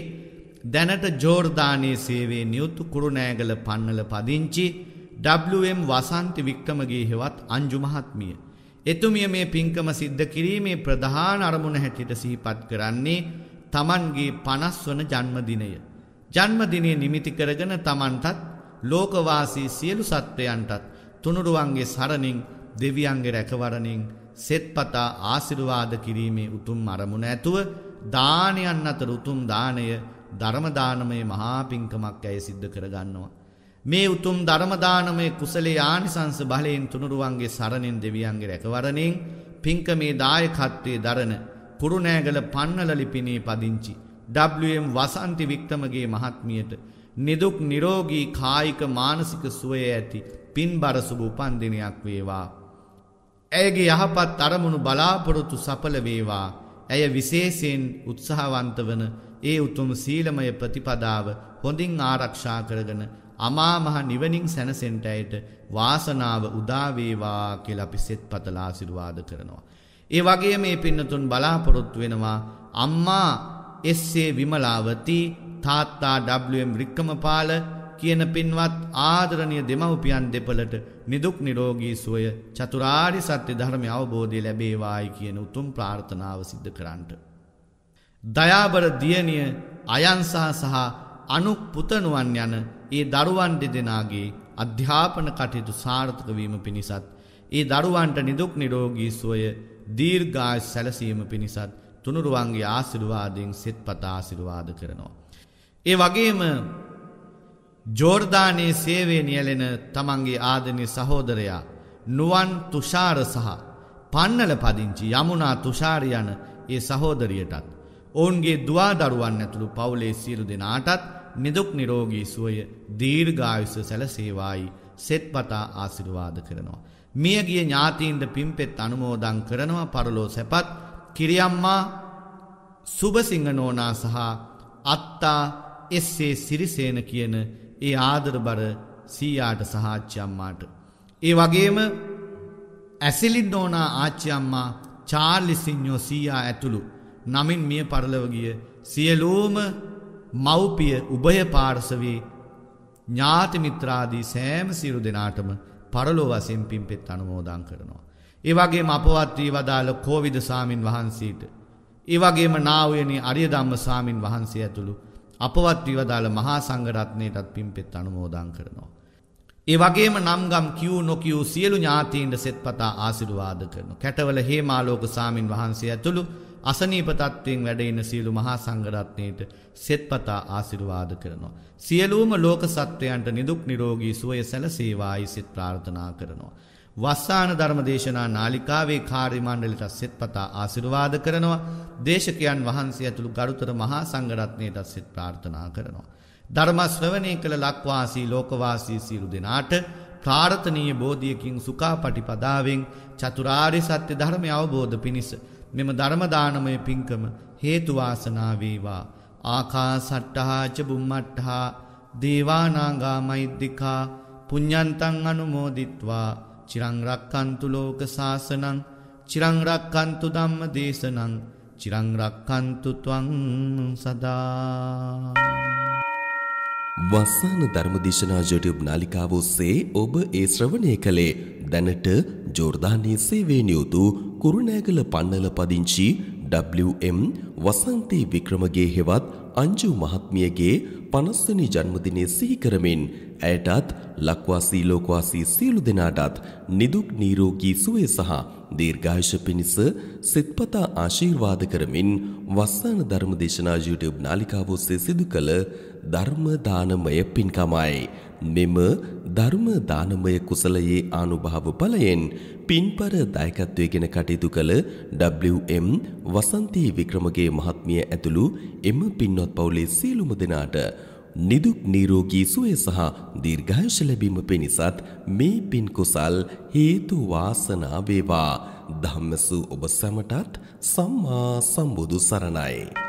දැනට ජෝර්දානයේ සේවයේ නියුතු කුරුණෑගල පන්නල පදිංචි WM වසන්ති වික්‍රමගේ හෙවත් අංජු මහත්මිය එතුමිය මේ පින්කම සිද්ධ කිරීමේ ප්‍රධාන අරමුණ හැටියට සීපත් කරන්නේ තමන්ගේ පනස් වන ජන්මදිනය. ජන්මදිනය නිමිති කරගෙන තමන්ටත් ලෝකවාසී සියලු සත්වයන්ටත් තුනුරුවන්ගේ සරණින් දෙවියන්ගේ රැකවරණින් සෙත්පතා ආසිරුවාද කිරීමේ උතුම් අරමුණ ඇතුව දානයන් අතර උතුම් දානය ධර්මදානමය මහාපිංකමක් ඇය සිද්ධ කරගන්නවා. මේ උතුම් ධර්මදානමය කුසලේ ආනිසංස බලයෙන් තුනුරුවන්ගේ සරණින් දෙවියන්ගේ රැකවරණින් පින්කමේ දායකත්වයේ දරන කුරුණෑගල පන්නල ලිපිනේ පදිංචි WM වසන්ති වික්‍රමගේ මහත්මියට නිදුක් නිරෝගී කායික මානසික සුවය ඇති පින්බර සුබ උපන්දිනයක් වේවා. ඇයගේ යහපත් අරමුණු බලාපොරොත්තු සඵල වේවා. ඇය විශේෂයෙන් උත්සාහවන්ත වන ඒ උතුම් සීලමය ප්‍රතිපදාව හොඳින් ආරක්ෂා කරගෙන අමා මහ නිවනින් සැනසෙන්නට ඇයට වාසනාව උදා වේවා කියලා අපි සෙත්පතලා ආශිර්වාද කරනවා. ඒ වගේ මේ පින්නතුන් බලාපොරොත්තු වෙනවා අම්මා එස්.ඒ. විමලාවති තාත්තා ඩබ්ලිව්.එම්. වික්‍රමපාල කියන පින්වත් ආදරණීය දෙමව්පියන් දෙපළට නිදුක් නිරෝගී සුවය චතුරාර්ය සත්‍ය ධර්මය අවබෝධය ලැබේවායි කියන උතුම් ප්‍රාර්ථනාව සිද්ධ කරන්නට. දයාබර දියණිය අයන්සා සහ අනුපපුතනුවන් යන ඒ දරුවන් දෙදෙනගේ අධ්‍යාපන කටයුතු සාර්ථකවීම පිණිසත්. ඒ දරුවන්ට නිදුක් නිරෝගී සුවය දීර්ඝාය සැලසීම පිණිසත් තුනුරුවන්ගේ ආසිරුවාදයෙන් සෙත් පතා ආසිරුවාද කරනවා. ඒ වගේම ජෝර්ධානයේ සේවේ නියලෙන තමන්ගේ ආදනය සහෝදරයා නුවන් තුෂාර සහ පන්නල පදිංචි යමුනා තුෂාරයන ඒ සහෝදරියටත් ඔවුන්ගේ දවාදරුවන් ඇතුළු පවුලේ සීරු දෙනාටත් නිදුක් නිරෝගී සුවය දීර්ඝායුෂ සැලසේවායි සෙත්පතා ආශිර්වාද කරනවා. මියගිය ඥාතීන්ද පිම්පෙත් අනුමෝදන් කරනවා පරලෝ සැපත් කිරියම්මා සුභසිංහ නෝනා සහ අත්තා එස්සේ සිරිසේන කියන ඒ ආදරබර සීයාට සහ ආච්චි අම්මාට. ඒ වගේම ඇසිලින් නෝනා ආච්චි අම්මා චාර්ලි සිඤ්ඤෝ සීයා ඇතුළු නමින් මිය පරලව ගිය සියලුම මව්පිය උභය පාර්සවී ඥාතිමිත්‍රාදී සෑම සිරු දෙනාටම පරලෝ වසයෙන් පිම්පෙත් අනුමෝදං කරනවා. ඒවගේම අපවත්වී වදාළ කෝවිද සාමීන් වහන්සේට. ඒවගේම නාවයනි අරියදම්ම සාමීන් වහන්සේ ඇතුළු අපවත්වී වදාළ මහා සංගරත්නයටත් පිම්පෙත් අනුමෝදං කරනවා. ඒවගේම නම්ගම් කිව් නොකිවූ සියලු ඥාතීන්ට සෙත්පතා ආසිරුවාද කරන. කැටවල හේමාලෝක සාමීන් වහන්සේ ඇතුළු අසනීප තත්වයෙන් වැඩ ඉන සියලු මහා සංඝරත්නයට සෙත්පතා ආශිර්වාද කරනවා. සියලුම ලෝක සත්වයන්ට නිදුක් නිරෝගී සුවය සැලසේවායි සිත ප්‍රාර්ථනා කරනවා. වස්සාන ධර්මදේශනා නාලිකාවේ කාර්ය මණ්ඩලයට සෙත්පතා ආශිර්වාද කරනවා. දේශකයන් වහන්සේ ඇතුළු ගරුතර මහා සංඝරත්නයට සෙත් ප්‍රාර්ථනා කරනවා. ධර්ම ශ්‍රවණය කළ ලක්වාසී ලෝකවාසී සියලු දෙනාට ප්‍රාර්ථනීය බෝධියකින් සුඛාපටිපදාවෙන් චතුරාර්ය සත්‍ය ධර්මය අවබෝධ පිණිස මෙම ධර්ම දානමය පිංකම හේතු වාසනා වේවා. ආකාසට්ටහාච බුම්මට්ටහා දේවානාගා මෛද්దికා පුඤ්ඤන්තං අනුමෝදිත්වා චිරං රක්칸තු ලෝක සාසනං චිරං රක්칸තු ධම්ම දේශනං චිරං රක්칸තු ත්වං සදා වස්සාන ධර්මදේශනා YouTube නාලිකාව ඔස්සේ ඔබ ඒ ශ්‍රවණය කළේ දැනට ජෝර්දානයේ සේවයෙන් යුතු කුරුණෑගල පන්නල පදිංචි WM වසන්තී වික්‍රමගේ හෙවත් අංජු මහත්මියගේ 50 වෙනි ජන්මදිනය සිහි කරමින් ඇයටත් ලක්වාසී ලෝකවාසී සියලු දෙනාටත් නිදුක් නිරෝගී සුවය සහ දීර්ඝායුෂ පිණිස සිතපතා ආශිර්වාද කරමින් වස්සාන ධර්ම දේශනා YouTube නාලිකාව ඔස්සේ සිදු කළ ධර්ම දානමය පින්කමයි මෙම ධර්ම දානමය කුසලයේ ආනුභාව ඵලයෙන් පින්පර දායකත්වයේගෙන කටයුතු කළ WM වසන්ති වික්‍රමගේ මහත්මිය ඇතුළු එම පින්වත් පවුලේ සියලුම දෙනාට නිදුක් නිරෝගී සුවය සහ දීර්ඝායුෂ ලැබීම පිණිසත් මේ පින් කුසල් හේතු වාසනා වේවා ධම්මසු ඔබ සැමටත් සම්මා සම්බුදු සරණයි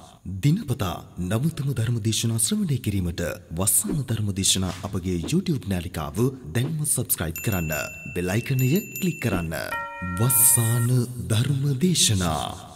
දිනපතා නවතම ධර්මදේශනා ශ්‍රවණය කිරීමට වස්සාන ධර්මදේශනා අපගේ YouTube නාලිකාව දැන්ම සබස්ක්‍රයිබ් කරන්න. බෙලයිකනය කලික් කරන්න. වස්සාන ධර්මදේශනා.